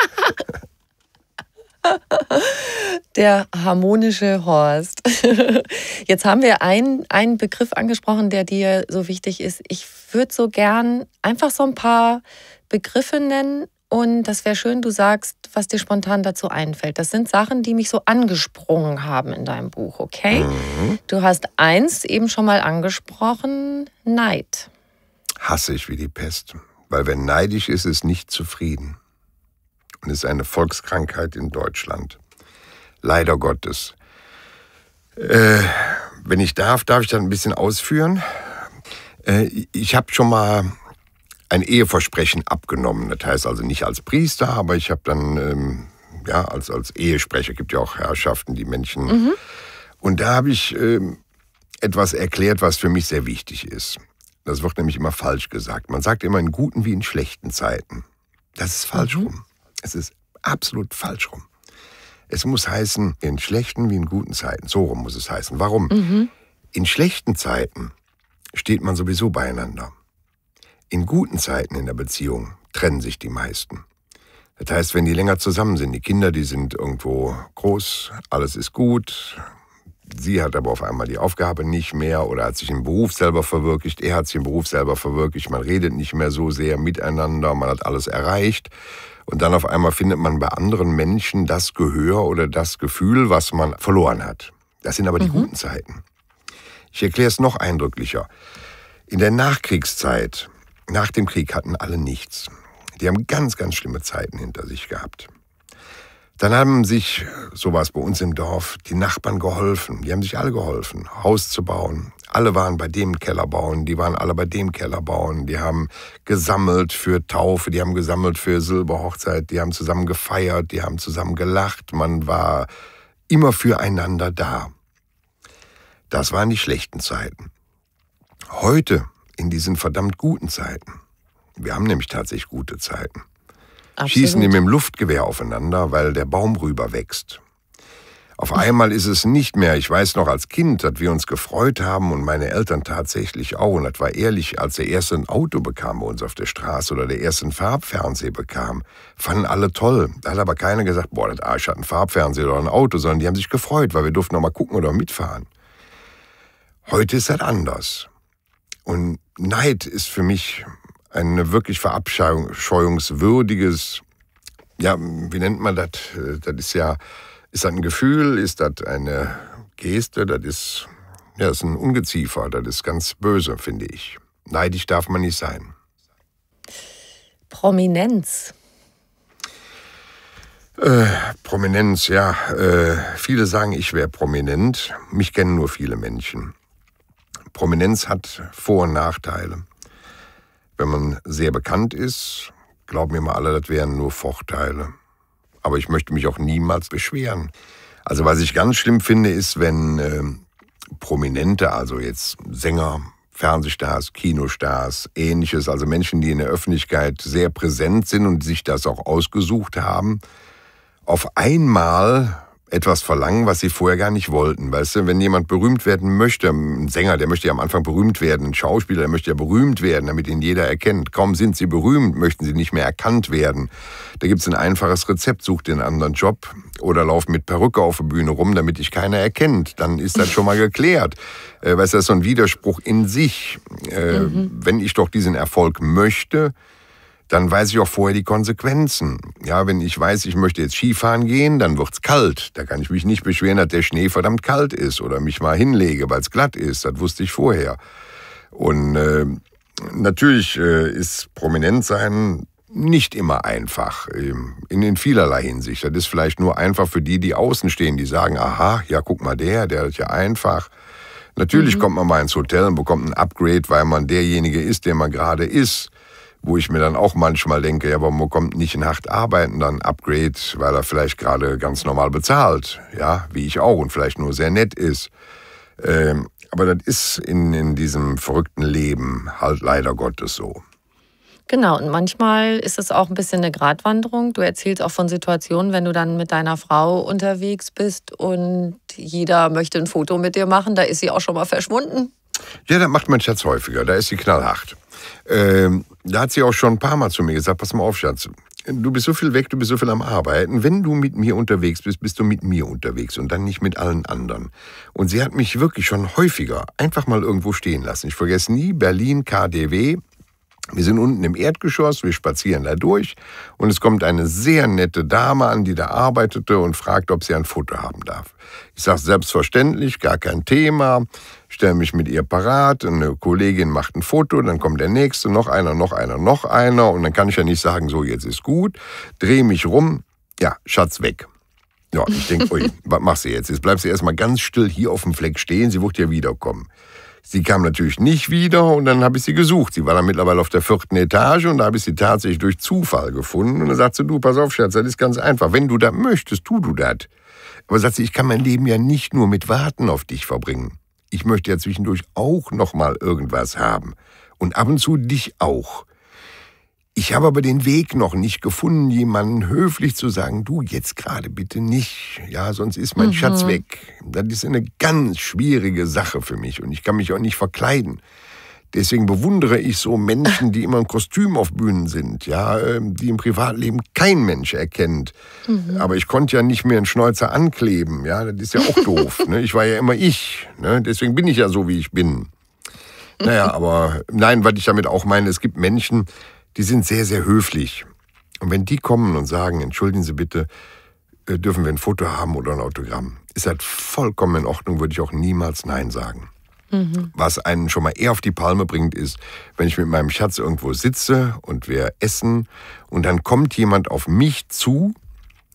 Der harmonische Horst. Jetzt haben wir einen, einen Begriff angesprochen, der dir so wichtig ist. Ich würde so gern einfach so ein paar Begriffe nennen und das wäre schön, du sagst, was dir spontan dazu einfällt. Das sind Sachen, die mich so angesprungen haben in deinem Buch, okay? Mhm. Du hast eins eben schon mal angesprochen, Neid. Hasse ich wie die Pest, weil wer neidisch ist, ist nicht zufrieden. Und ist eine Volkskrankheit in Deutschland. Leider Gottes. Äh, wenn ich darf, darf ich dann ein bisschen ausführen. Äh, ich habe schon mal ein Eheversprechen abgenommen. Das heißt also nicht als Priester, aber ich habe dann, ähm, ja, als, als Ehesprecher gibt ja auch Herrschaften, die Menschen. Mhm. Und da habe ich ähm, etwas erklärt, was für mich sehr wichtig ist. Das wird nämlich immer falsch gesagt. Man sagt immer in guten wie in schlechten Zeiten. Das ist falsch mhm. rum. Es ist absolut falsch rum. Es muss heißen, in schlechten wie in guten Zeiten. So rum muss es heißen. Warum? Mhm. In schlechten Zeiten steht man sowieso beieinander. In guten Zeiten in der Beziehung trennen sich die meisten. Das heißt, wenn die länger zusammen sind, die Kinder, die sind irgendwo groß, alles ist gut, sie hat aber auf einmal die Aufgabe nicht mehr oder hat sich im Beruf selber verwirklicht, er hat sich im Beruf selber verwirklicht, man redet nicht mehr so sehr miteinander, man hat alles erreicht. Und dann auf einmal findet man bei anderen Menschen das Gehör oder das Gefühl, was man verloren hat. Das sind aber die mhm. guten Zeiten. Ich erkläre es noch eindrücklicher. In der Nachkriegszeit nach dem Krieg hatten alle nichts. Die haben ganz, ganz schlimme Zeiten hinter sich gehabt. Dann haben sich, äh, so war es bei uns im Dorf, die Nachbarn geholfen. Die haben sich alle geholfen, Haus zu bauen. Alle waren bei dem Keller bauen, die waren alle bei dem Keller bauen. Die haben gesammelt für Taufe, die haben gesammelt für Silberhochzeit, die haben zusammen gefeiert, die haben zusammen gelacht. Man war immer füreinander da. Das waren die schlechten Zeiten. Heute in diesen verdammt guten Zeiten. Wir haben nämlich tatsächlich gute Zeiten. Absolut. Schießen die mit dem Luftgewehr aufeinander, weil der Baum rüber wächst. Auf einmal ist es nicht mehr. Ich weiß noch als Kind, dass wir uns gefreut haben und meine Eltern tatsächlich auch. Und das war ehrlich, als der erste ein Auto bekam bei uns auf der Straße oder der erste ein Farbfernseher bekam, fanden alle toll. Da hat aber keiner gesagt, boah, das Arsch hat ein Farbfernseher oder ein Auto, sondern die haben sich gefreut, weil wir durften noch mal gucken oder mitfahren. Heute ist das anders. Und Neid ist für mich ein wirklich verabscheuungswürdiges, ja, wie nennt man das? Das ist ja, ist das ein Gefühl, ist das eine Geste, das ist, ja, das ist ein Ungeziefer, das ist ganz böse, finde ich. Neidisch darf man nicht sein. Prominenz. Äh, Prominenz, ja. Äh, viele sagen, ich wäre prominent. Mich kennen nur viele Menschen. Prominenz hat Vor- und Nachteile. Wenn man sehr bekannt ist, glauben mir mal alle, das wären nur Vorteile. Aber ich möchte mich auch niemals beschweren. Also was ich ganz schlimm finde, ist, wenn äh, Prominente, also jetzt Sänger, Fernsehstars, Kinostars, ähnliches, also Menschen, die in der Öffentlichkeit sehr präsent sind und sich das auch ausgesucht haben, auf einmal etwas verlangen, was sie vorher gar nicht wollten. Weißt du, wenn jemand berühmt werden möchte, ein Sänger, der möchte ja am Anfang berühmt werden, ein Schauspieler, der möchte ja berühmt werden, damit ihn jeder erkennt. Kaum sind sie berühmt, möchten sie nicht mehr erkannt werden. Da gibt es ein einfaches Rezept, such den anderen Job oder lauf mit Perücke auf der Bühne rum, damit dich keiner erkennt. Dann ist das schon mal geklärt. Äh, weißt du, das ist so ein Widerspruch in sich. Äh, mhm. Wenn ich doch diesen Erfolg möchte, dann weiß ich auch vorher die Konsequenzen. Ja, wenn ich weiß, ich möchte jetzt Skifahren gehen, dann wird's kalt. Da kann ich mich nicht beschweren, dass der Schnee verdammt kalt ist oder mich mal hinlege, weil es glatt ist. Das wusste ich vorher. Und äh, natürlich äh, ist prominent sein nicht immer einfach, ähm, in, in vielerlei Hinsicht. Das ist vielleicht nur einfach für die, die außen stehen, die sagen, aha, ja, guck mal der, der ist ja einfach. Natürlich mhm. kommt man mal ins Hotel und bekommt ein Upgrade, weil man derjenige ist, der man gerade ist wo ich mir dann auch manchmal denke, ja, warum kommt nicht in hart arbeiten dann Upgrade, weil er vielleicht gerade ganz normal bezahlt, ja, wie ich auch und vielleicht nur sehr nett ist. Ähm, aber das ist in, in diesem verrückten Leben halt leider Gottes so. Genau, und manchmal ist es auch ein bisschen eine Gratwanderung. Du erzählst auch von Situationen, wenn du dann mit deiner Frau unterwegs bist und jeder möchte ein Foto mit dir machen, da ist sie auch schon mal verschwunden. Ja, das macht man jetzt häufiger, da ist sie knallhart. Ähm, da hat sie auch schon ein paar Mal zu mir gesagt, pass mal auf, Schatz, du bist so viel weg, du bist so viel am Arbeiten. Wenn du mit mir unterwegs bist, bist du mit mir unterwegs und dann nicht mit allen anderen. Und sie hat mich wirklich schon häufiger einfach mal irgendwo stehen lassen. Ich vergesse nie Berlin KDW. Wir sind unten im Erdgeschoss, wir spazieren da durch und es kommt eine sehr nette Dame an, die da arbeitete und fragt, ob sie ein Foto haben darf. Ich sage selbstverständlich, gar kein Thema stelle mich mit ihr parat, eine Kollegin macht ein Foto, dann kommt der nächste, noch einer, noch einer, noch einer und dann kann ich ja nicht sagen, so jetzt ist gut, drehe mich rum, ja, Schatz weg. Ja, ich denke, ui, was machst du jetzt? Jetzt bleibst du erstmal ganz still hier auf dem Fleck stehen, sie wird ja wiederkommen. Sie kam natürlich nicht wieder und dann habe ich sie gesucht. Sie war dann mittlerweile auf der vierten Etage und da habe ich sie tatsächlich durch Zufall gefunden. Und dann sagt sie, du, pass auf, Schatz, das ist ganz einfach. Wenn du das möchtest, tu du das. Aber sagt sie, ich kann mein Leben ja nicht nur mit Warten auf dich verbringen. Ich möchte ja zwischendurch auch noch mal irgendwas haben. Und ab und zu dich auch. Ich habe aber den Weg noch nicht gefunden, jemanden höflich zu sagen, du jetzt gerade bitte nicht, ja, sonst ist mein mhm. Schatz weg. Das ist eine ganz schwierige Sache für mich und ich kann mich auch nicht verkleiden. Deswegen bewundere ich so Menschen, die immer im Kostüm auf Bühnen sind, ja, ähm, die im Privatleben kein Mensch erkennt. Mhm. Aber ich konnte ja nicht mehr einen Schnäuzer ankleben, ja, das ist ja auch doof. ne? Ich war ja immer ich, ne? deswegen bin ich ja so, wie ich bin. Naja, aber nein, was ich damit auch meine, es gibt Menschen, die sind sehr, sehr höflich. Und wenn die kommen und sagen, entschuldigen Sie bitte, äh, dürfen wir ein Foto haben oder ein Autogramm, ist halt vollkommen in Ordnung, würde ich auch niemals Nein sagen. Mhm. Was einen schon mal eher auf die Palme bringt, ist, wenn ich mit meinem Schatz irgendwo sitze und wir essen und dann kommt jemand auf mich zu,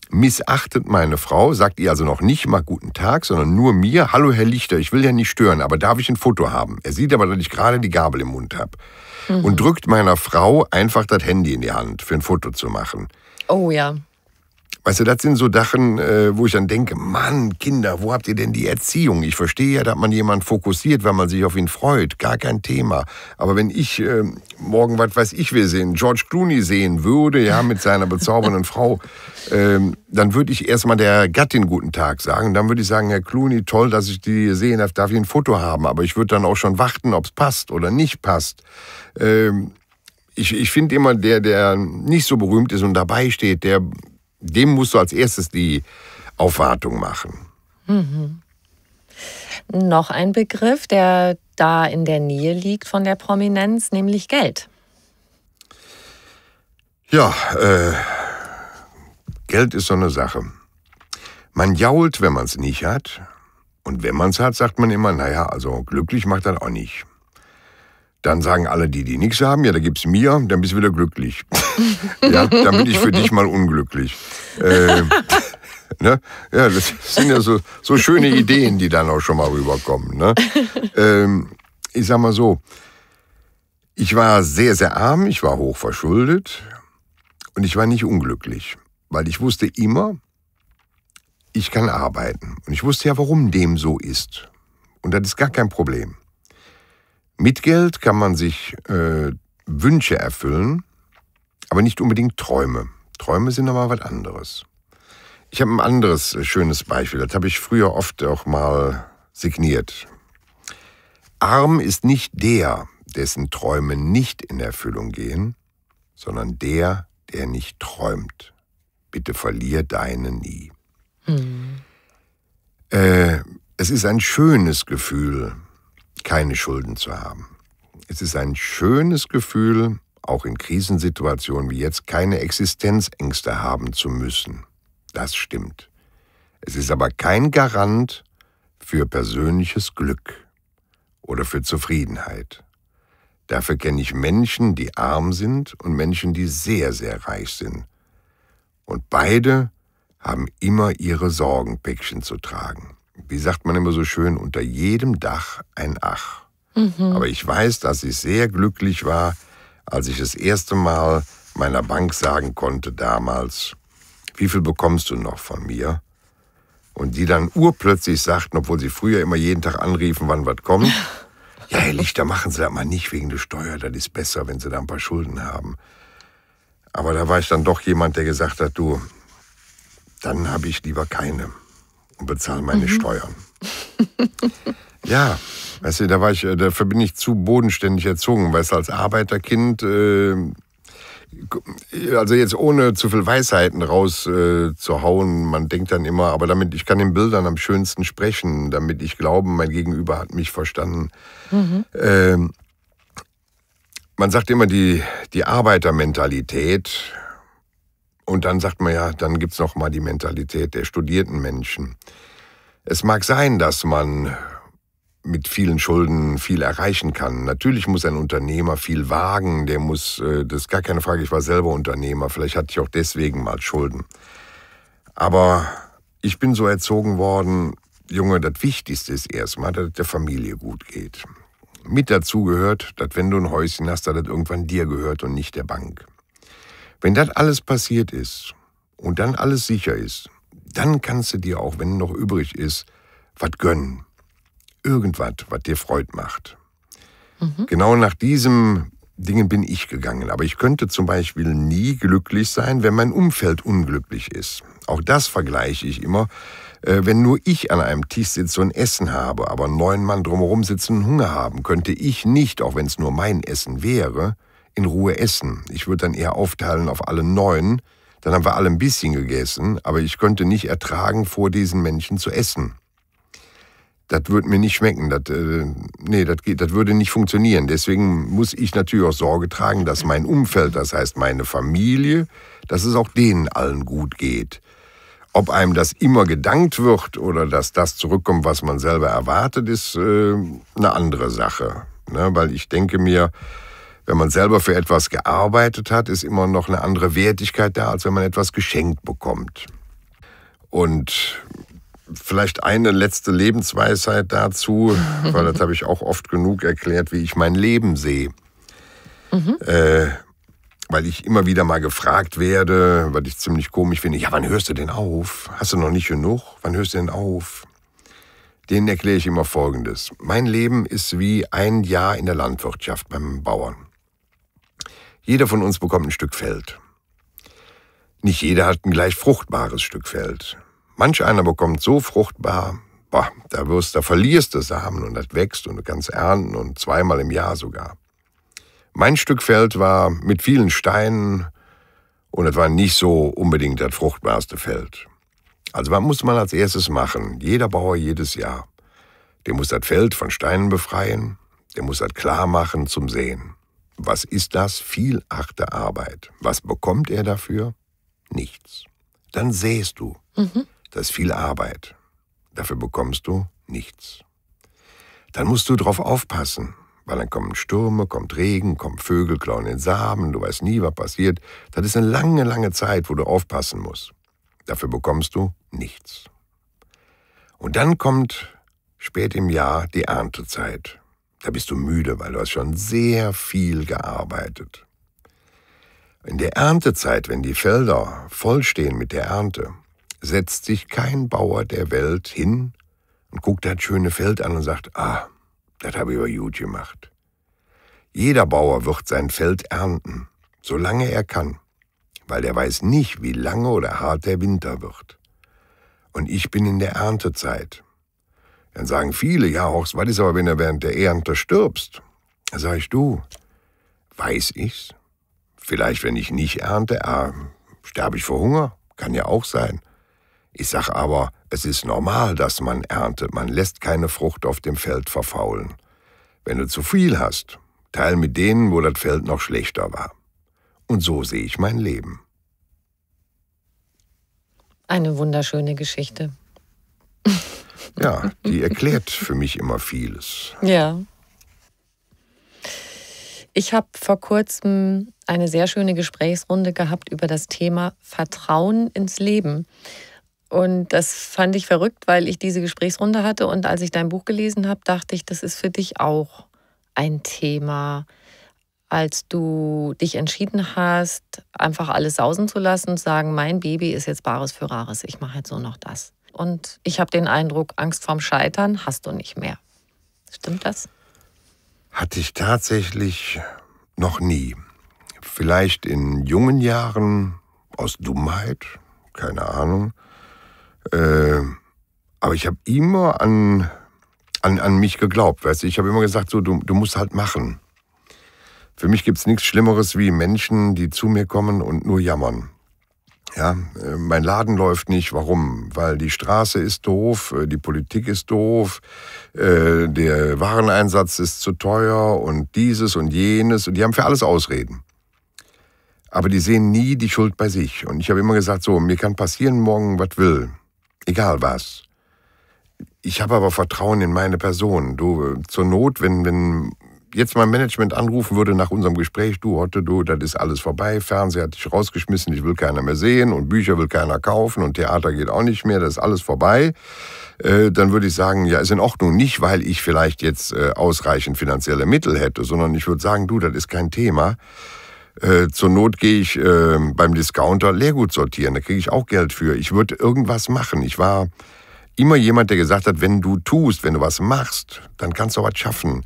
missachtet meine Frau, sagt ihr also noch nicht mal guten Tag, sondern nur mir, hallo Herr Lichter, ich will ja nicht stören, aber darf ich ein Foto haben? Er sieht aber, dass ich gerade die Gabel im Mund habe mhm. und drückt meiner Frau einfach das Handy in die Hand, für ein Foto zu machen. Oh ja. Weißt du, das sind so Sachen, äh, wo ich dann denke, Mann, Kinder, wo habt ihr denn die Erziehung? Ich verstehe ja, dass man jemanden fokussiert, weil man sich auf ihn freut, gar kein Thema. Aber wenn ich äh, morgen, was weiß ich, wir sehen, George Clooney sehen würde, ja, mit seiner bezaubernden Frau, ähm, dann würde ich erstmal der Gattin guten Tag sagen. Dann würde ich sagen, Herr Clooney, toll, dass ich die hier sehen darf, darf ich ein Foto haben. Aber ich würde dann auch schon warten, ob es passt oder nicht passt. Ähm, ich, ich finde immer, der, der nicht so berühmt ist und dabei steht, der dem musst du als erstes die Aufwartung machen. Mhm. Noch ein Begriff, der da in der Nähe liegt von der Prominenz, nämlich Geld. Ja, äh, Geld ist so eine Sache. Man jault, wenn man es nicht hat. Und wenn man es hat, sagt man immer, naja, also glücklich macht das auch nicht. Dann sagen alle die, die nichts haben, ja, da es mir, dann bist du wieder glücklich. Ja, dann bin ich für dich mal unglücklich. Äh, ne? Ja, das sind ja so, so schöne Ideen, die dann auch schon mal rüberkommen. Ne? Ähm, ich sag mal so, ich war sehr, sehr arm, ich war hochverschuldet und ich war nicht unglücklich, weil ich wusste immer, ich kann arbeiten. Und ich wusste ja, warum dem so ist. Und das ist gar kein Problem. Mit Geld kann man sich äh, Wünsche erfüllen aber nicht unbedingt Träume. Träume sind aber was anderes. Ich habe ein anderes äh, schönes Beispiel. Das habe ich früher oft auch mal signiert. Arm ist nicht der, dessen Träume nicht in Erfüllung gehen, sondern der, der nicht träumt. Bitte verlier deine nie. Hm. Äh, es ist ein schönes Gefühl, keine Schulden zu haben. Es ist ein schönes Gefühl, auch in Krisensituationen wie jetzt, keine Existenzängste haben zu müssen. Das stimmt. Es ist aber kein Garant für persönliches Glück oder für Zufriedenheit. Dafür kenne ich Menschen, die arm sind und Menschen, die sehr, sehr reich sind. Und beide haben immer ihre Sorgenpäckchen zu tragen. Wie sagt man immer so schön, unter jedem Dach ein Ach. Mhm. Aber ich weiß, dass ich sehr glücklich war, als ich das erste Mal meiner Bank sagen konnte damals, wie viel bekommst du noch von mir? Und die dann urplötzlich sagten, obwohl sie früher immer jeden Tag anriefen, wann was kommt, ja, Herr Lichter, machen Sie das mal nicht wegen der Steuer, das ist besser, wenn Sie da ein paar Schulden haben. Aber da war ich dann doch jemand, der gesagt hat, du, dann habe ich lieber keine und bezahle meine mhm. Steuern. ja, Weißt du, da war ich, äh, dafür bin ich zu bodenständig erzogen, weißt du, als Arbeiterkind. Äh, also jetzt ohne zu viel Weisheiten rauszuhauen, äh, man denkt dann immer, aber damit ich kann den Bildern am schönsten sprechen, damit ich glaube, mein Gegenüber hat mich verstanden. Mhm. Ähm, man sagt immer die, die Arbeitermentalität und dann sagt man ja, dann gibt es noch mal die Mentalität der studierten Menschen. Es mag sein, dass man mit vielen Schulden viel erreichen kann. Natürlich muss ein Unternehmer viel wagen, der muss, äh, das ist gar keine Frage, ich war selber Unternehmer, vielleicht hatte ich auch deswegen mal Schulden. Aber ich bin so erzogen worden, Junge, das Wichtigste ist erstmal, dass es der Familie gut geht. Mit dazu gehört, dass wenn du ein Häuschen hast, dass das irgendwann dir gehört und nicht der Bank. Wenn das alles passiert ist und dann alles sicher ist, dann kannst du dir auch, wenn noch übrig ist, was gönnen irgendwas, was dir Freude macht. Mhm. Genau nach diesem Dingen bin ich gegangen. Aber ich könnte zum Beispiel nie glücklich sein, wenn mein Umfeld unglücklich ist. Auch das vergleiche ich immer. Äh, wenn nur ich an einem Tisch sitze und Essen habe, aber neun Mann drumherum sitzen und Hunger haben, könnte ich nicht, auch wenn es nur mein Essen wäre, in Ruhe essen. Ich würde dann eher aufteilen auf alle neun. Dann haben wir alle ein bisschen gegessen, aber ich könnte nicht ertragen, vor diesen Menschen zu essen das würde mir nicht schmecken. Das, äh, nee, das, geht, das würde nicht funktionieren. Deswegen muss ich natürlich auch Sorge tragen, dass mein Umfeld, das heißt meine Familie, dass es auch denen allen gut geht. Ob einem das immer gedankt wird oder dass das zurückkommt, was man selber erwartet, ist äh, eine andere Sache. Ne? Weil ich denke mir, wenn man selber für etwas gearbeitet hat, ist immer noch eine andere Wertigkeit da, als wenn man etwas geschenkt bekommt. Und vielleicht eine letzte Lebensweisheit dazu, weil das habe ich auch oft genug erklärt, wie ich mein Leben sehe. Mhm. Äh, weil ich immer wieder mal gefragt werde, weil ich ziemlich komisch finde, ja, wann hörst du denn auf? Hast du noch nicht genug? Wann hörst du denn auf? Denen erkläre ich immer Folgendes. Mein Leben ist wie ein Jahr in der Landwirtschaft beim Bauern. Jeder von uns bekommt ein Stück Feld. Nicht jeder hat ein gleich fruchtbares Stück Feld. Manch einer bekommt so fruchtbar, boah, da wirst, da verlierst du Samen und das wächst und du kannst ernten und zweimal im Jahr sogar. Mein Stück Feld war mit vielen Steinen und es war nicht so unbedingt das fruchtbarste Feld. Also was muss man als erstes machen? Jeder Bauer jedes Jahr. Der muss das Feld von Steinen befreien, der muss das klar machen zum Sehen. Was ist das? Viel achte Arbeit. Was bekommt er dafür? Nichts. Dann sähst du. Mhm. Das ist viel Arbeit. Dafür bekommst du nichts. Dann musst du drauf aufpassen, weil dann kommen Stürme, kommt Regen, kommen Vögel, klauen den Samen, du weißt nie, was passiert. Das ist eine lange, lange Zeit, wo du aufpassen musst. Dafür bekommst du nichts. Und dann kommt spät im Jahr die Erntezeit. Da bist du müde, weil du hast schon sehr viel gearbeitet. In der Erntezeit, wenn die Felder vollstehen mit der Ernte, setzt sich kein Bauer der Welt hin und guckt das schöne Feld an und sagt, ah, das habe ich aber gut gemacht. Jeder Bauer wird sein Feld ernten, solange er kann, weil er weiß nicht, wie lange oder hart der Winter wird. Und ich bin in der Erntezeit. Dann sagen viele, ja, Horst, was ist aber, wenn du während der Ernte stirbst? Dann sag ich, du, weiß ich's? Vielleicht, wenn ich nicht ernte, ah, sterbe ich vor Hunger? Kann ja auch sein. Ich sag aber, es ist normal, dass man erntet, man lässt keine Frucht auf dem Feld verfaulen. Wenn du zu viel hast, teil mit denen, wo das Feld noch schlechter war. Und so sehe ich mein Leben. Eine wunderschöne Geschichte. Ja, die erklärt für mich immer vieles. Ja. Ich habe vor kurzem eine sehr schöne Gesprächsrunde gehabt über das Thema Vertrauen ins Leben. Und das fand ich verrückt, weil ich diese Gesprächsrunde hatte und als ich dein Buch gelesen habe, dachte ich, das ist für dich auch ein Thema. Als du dich entschieden hast, einfach alles sausen zu lassen und sagen, mein Baby ist jetzt Bares für Rares, ich mache jetzt so noch das. Und ich habe den Eindruck, Angst vorm Scheitern hast du nicht mehr. Stimmt das? Hatte ich tatsächlich noch nie. Vielleicht in jungen Jahren aus Dummheit, keine Ahnung. Ähm, aber ich habe immer an, an, an mich geglaubt, weißt du. Ich habe immer gesagt, so, du, du musst halt machen. Für mich gibt es nichts Schlimmeres wie Menschen, die zu mir kommen und nur jammern. Ja, äh, mein Laden läuft nicht. Warum? Weil die Straße ist doof, äh, die Politik ist doof, äh, der Wareneinsatz ist zu teuer und dieses und jenes. Und die haben für alles Ausreden. Aber die sehen nie die Schuld bei sich. Und ich habe immer gesagt, so, mir kann passieren morgen, was will. Egal was. Ich habe aber Vertrauen in meine Person. Du, zur Not, wenn, wenn jetzt mein Management anrufen würde nach unserem Gespräch, du Hotte, du, das ist alles vorbei, Fernseher hat dich rausgeschmissen, ich will keiner mehr sehen und Bücher will keiner kaufen und Theater geht auch nicht mehr, das ist alles vorbei, äh, dann würde ich sagen, ja, ist in Ordnung. Nicht, weil ich vielleicht jetzt äh, ausreichend finanzielle Mittel hätte, sondern ich würde sagen, du, das ist kein Thema. Äh, zur Not gehe ich äh, beim Discounter Leergut sortieren, da kriege ich auch Geld für. Ich würde irgendwas machen. Ich war immer jemand, der gesagt hat, wenn du tust, wenn du was machst, dann kannst du was schaffen.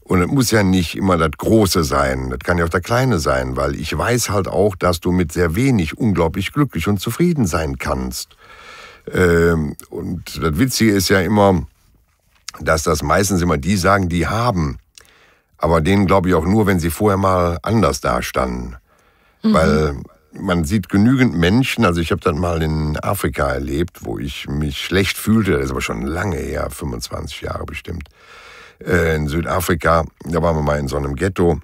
Und es muss ja nicht immer das Große sein, das kann ja auch der Kleine sein, weil ich weiß halt auch, dass du mit sehr wenig unglaublich glücklich und zufrieden sein kannst. Ähm, und das Witzige ist ja immer, dass das meistens immer die sagen, die haben. Aber denen glaube ich auch nur, wenn sie vorher mal anders dastanden. Mhm. Weil man sieht genügend Menschen, also ich habe das mal in Afrika erlebt, wo ich mich schlecht fühlte, das ist aber schon lange her, 25 Jahre bestimmt, äh, in Südafrika, da waren wir mal in so einem Ghetto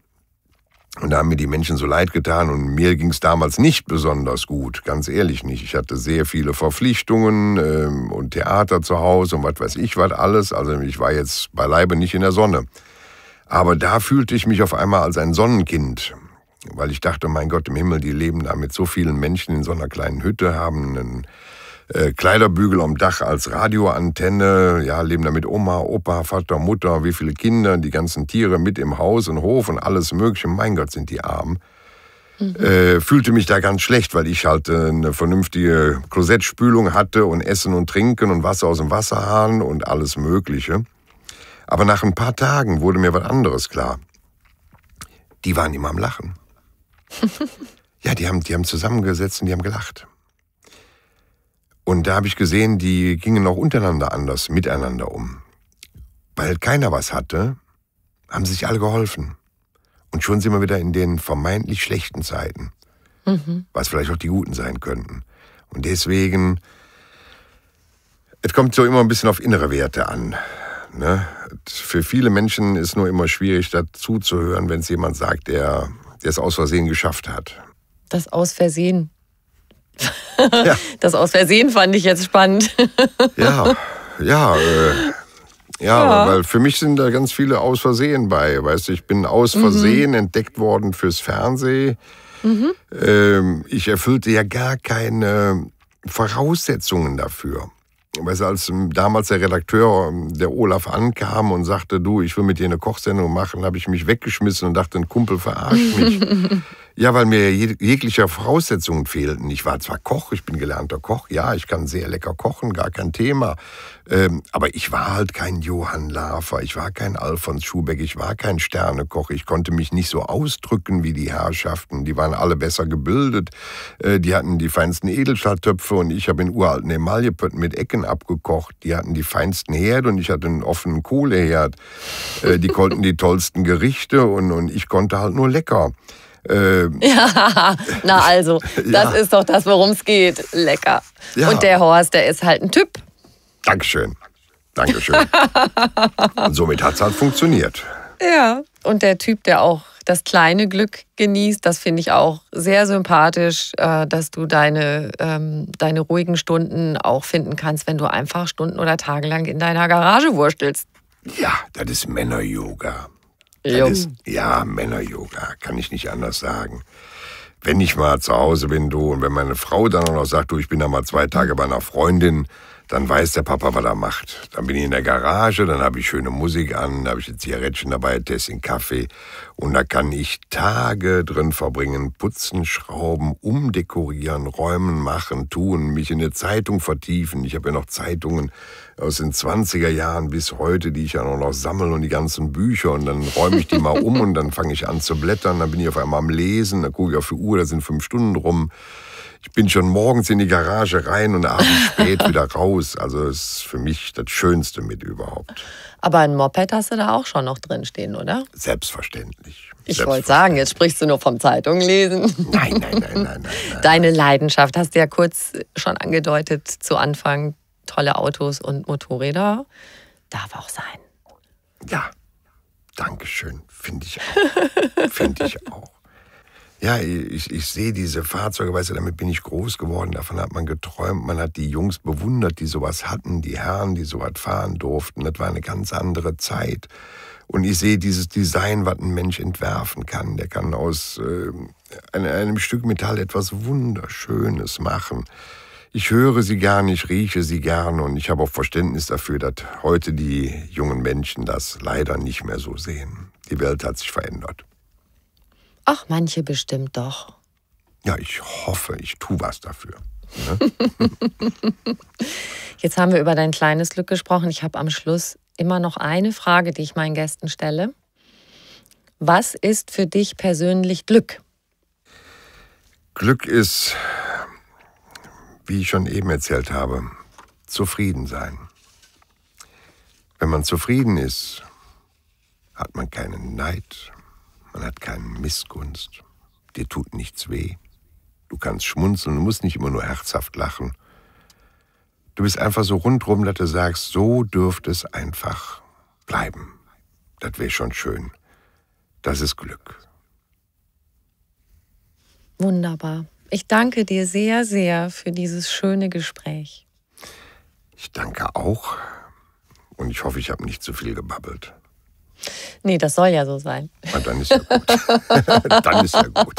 und da haben mir die Menschen so leid getan und mir ging es damals nicht besonders gut, ganz ehrlich nicht. Ich hatte sehr viele Verpflichtungen ähm, und Theater zu Hause und was weiß ich was alles, also ich war jetzt beileibe nicht in der Sonne. Aber da fühlte ich mich auf einmal als ein Sonnenkind, weil ich dachte, mein Gott im Himmel, die leben da mit so vielen Menschen in so einer kleinen Hütte, haben einen äh, Kleiderbügel am Dach als Radioantenne, ja, leben da mit Oma, Opa, Vater, Mutter, wie viele Kinder, die ganzen Tiere mit im Haus und Hof und alles Mögliche. Mein Gott, sind die arm. Mhm. Äh, fühlte mich da ganz schlecht, weil ich halt äh, eine vernünftige Klosettspülung hatte und Essen und Trinken und Wasser aus dem Wasserhahn und alles Mögliche. Aber nach ein paar Tagen wurde mir was anderes klar. Die waren immer am Lachen. ja, die haben, die haben zusammengesetzt und die haben gelacht. Und da habe ich gesehen, die gingen auch untereinander anders miteinander um. Weil keiner was hatte, haben sie sich alle geholfen. Und schon sind wir wieder in den vermeintlich schlechten Zeiten, mhm. was vielleicht auch die guten sein könnten. Und deswegen, es kommt so immer ein bisschen auf innere Werte an. Ne? für viele Menschen ist nur immer schwierig, dazu zu hören, wenn es jemand sagt, der, der es aus Versehen geschafft hat. Das aus Versehen. Ja. Das aus Versehen fand ich jetzt spannend. Ja, ja. Äh, ja, ja, weil für mich sind da ganz viele aus Versehen bei. Weißt du, ich bin aus mhm. Versehen mhm. entdeckt worden fürs Fernsehen. Mhm. Ähm, ich erfüllte ja gar keine Voraussetzungen dafür weißt als damals der Redakteur, ähm, der Olaf, ankam und sagte, du, ich will mit dir eine Kochsendung machen, habe ich mich weggeschmissen und dachte, ein Kumpel verarscht mich. Ja, weil mir jegliche Voraussetzungen fehlten. Ich war zwar Koch, ich bin gelernter Koch, ja, ich kann sehr lecker kochen, gar kein Thema. Ähm, aber ich war halt kein Johann Lafer, ich war kein Alfons Schubeck, ich war kein Sternekoch. Ich konnte mich nicht so ausdrücken wie die Herrschaften. Die waren alle besser gebildet, äh, die hatten die feinsten Edelstahltöpfe und ich habe in uralten Emaillepötten mit Ecken abgekocht. Die hatten die feinsten Herde und ich hatte einen offenen Kohleherd. Äh, die konnten die tollsten Gerichte und, und ich konnte halt nur lecker. Ähm, ja, na also, das ja. ist doch das, worum es geht. Lecker. Ja. Und der Horst, der ist halt ein Typ. Dankeschön. Dankeschön. und somit hat es halt funktioniert. Ja, und der Typ, der auch das kleine Glück genießt, das finde ich auch sehr sympathisch, äh, dass du deine, ähm, deine ruhigen Stunden auch finden kannst, wenn du einfach Stunden oder Tage lang in deiner Garage wurstelst. Ja, das ist Männer-Yoga. Ist, ja, Männer-Yoga, kann ich nicht anders sagen. Wenn ich mal zu Hause bin, du, und wenn meine Frau dann auch noch sagt, du, ich bin da mal zwei Tage bei einer Freundin, dann weiß der Papa, was er macht. Dann bin ich in der Garage, dann habe ich schöne Musik an, dann habe ich ein Zigarettchen dabei, Tessin Kaffee. Und da kann ich Tage drin verbringen, putzen, schrauben, umdekorieren, räumen, machen, tun, mich in eine Zeitung vertiefen. Ich habe ja noch Zeitungen aus den 20er Jahren bis heute, die ich ja noch, noch sammle und die ganzen Bücher und dann räume ich die mal um und dann fange ich an zu blättern, dann bin ich auf einmal am Lesen, dann gucke ich auf die Uhr, da sind fünf Stunden rum. Ich bin schon morgens in die Garage rein und abends spät wieder raus. Also ist für mich das Schönste mit überhaupt. Aber ein Moped hast du da auch schon noch drin stehen, oder? Selbstverständlich. Ich wollte sagen, jetzt sprichst du nur vom Zeitunglesen. Nein, nein, nein, nein, nein, Deine Leidenschaft hast du ja kurz schon angedeutet zu Anfang tolle Autos und Motorräder. Darf auch sein. Ja, Dankeschön, finde ich auch. finde ich auch. Ja, ich, ich sehe diese Fahrzeuge, weißt du, damit bin ich groß geworden, davon hat man geträumt, man hat die Jungs bewundert, die sowas hatten, die Herren, die sowas fahren durften, das war eine ganz andere Zeit. Und ich sehe dieses Design, was ein Mensch entwerfen kann, der kann aus äh, einem Stück Metall etwas Wunderschönes machen ich höre sie gern, ich rieche sie gern und ich habe auch Verständnis dafür, dass heute die jungen Menschen das leider nicht mehr so sehen. Die Welt hat sich verändert. Ach, manche bestimmt doch. Ja, ich hoffe, ich tue was dafür. Ne? Jetzt haben wir über dein kleines Glück gesprochen. Ich habe am Schluss immer noch eine Frage, die ich meinen Gästen stelle. Was ist für dich persönlich Glück? Glück ist wie ich schon eben erzählt habe, zufrieden sein. Wenn man zufrieden ist, hat man keinen Neid, man hat keine Missgunst, dir tut nichts weh, du kannst schmunzeln, du musst nicht immer nur herzhaft lachen. Du bist einfach so rundrum, dass du sagst, so dürfte es einfach bleiben. Das wäre schon schön. Das ist Glück. Wunderbar. Ich danke dir sehr, sehr für dieses schöne Gespräch. Ich danke auch und ich hoffe, ich habe nicht zu viel gebabbelt. Nee, das soll ja so sein. Und dann ist ja gut. dann ist ja gut.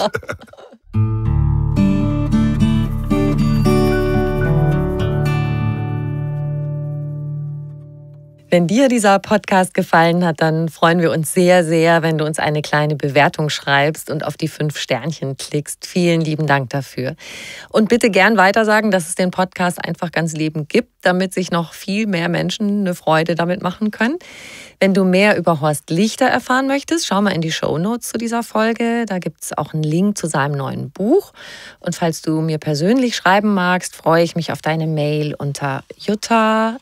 Wenn dir dieser Podcast gefallen hat, dann freuen wir uns sehr, sehr, wenn du uns eine kleine Bewertung schreibst und auf die fünf Sternchen klickst. Vielen lieben Dank dafür. Und bitte gern weitersagen, dass es den Podcast einfach ganz Leben gibt, damit sich noch viel mehr Menschen eine Freude damit machen können. Wenn du mehr über Horst Lichter erfahren möchtest, schau mal in die Show Notes zu dieser Folge. Da gibt es auch einen Link zu seinem neuen Buch. Und falls du mir persönlich schreiben magst, freue ich mich auf deine Mail unter jutta@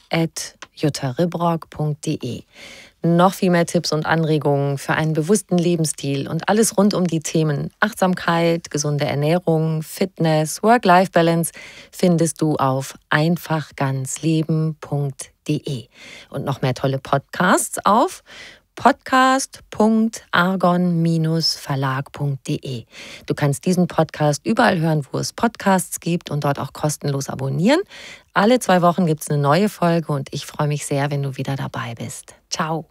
juttaribrock.de. Noch viel mehr Tipps und Anregungen für einen bewussten Lebensstil und alles rund um die Themen Achtsamkeit, gesunde Ernährung, Fitness, Work-Life-Balance findest du auf einfachganzleben.de. Und noch mehr tolle Podcasts auf podcast.argon-verlag.de. Du kannst diesen Podcast überall hören, wo es Podcasts gibt und dort auch kostenlos abonnieren. Alle zwei Wochen gibt es eine neue Folge und ich freue mich sehr, wenn du wieder dabei bist. Ciao.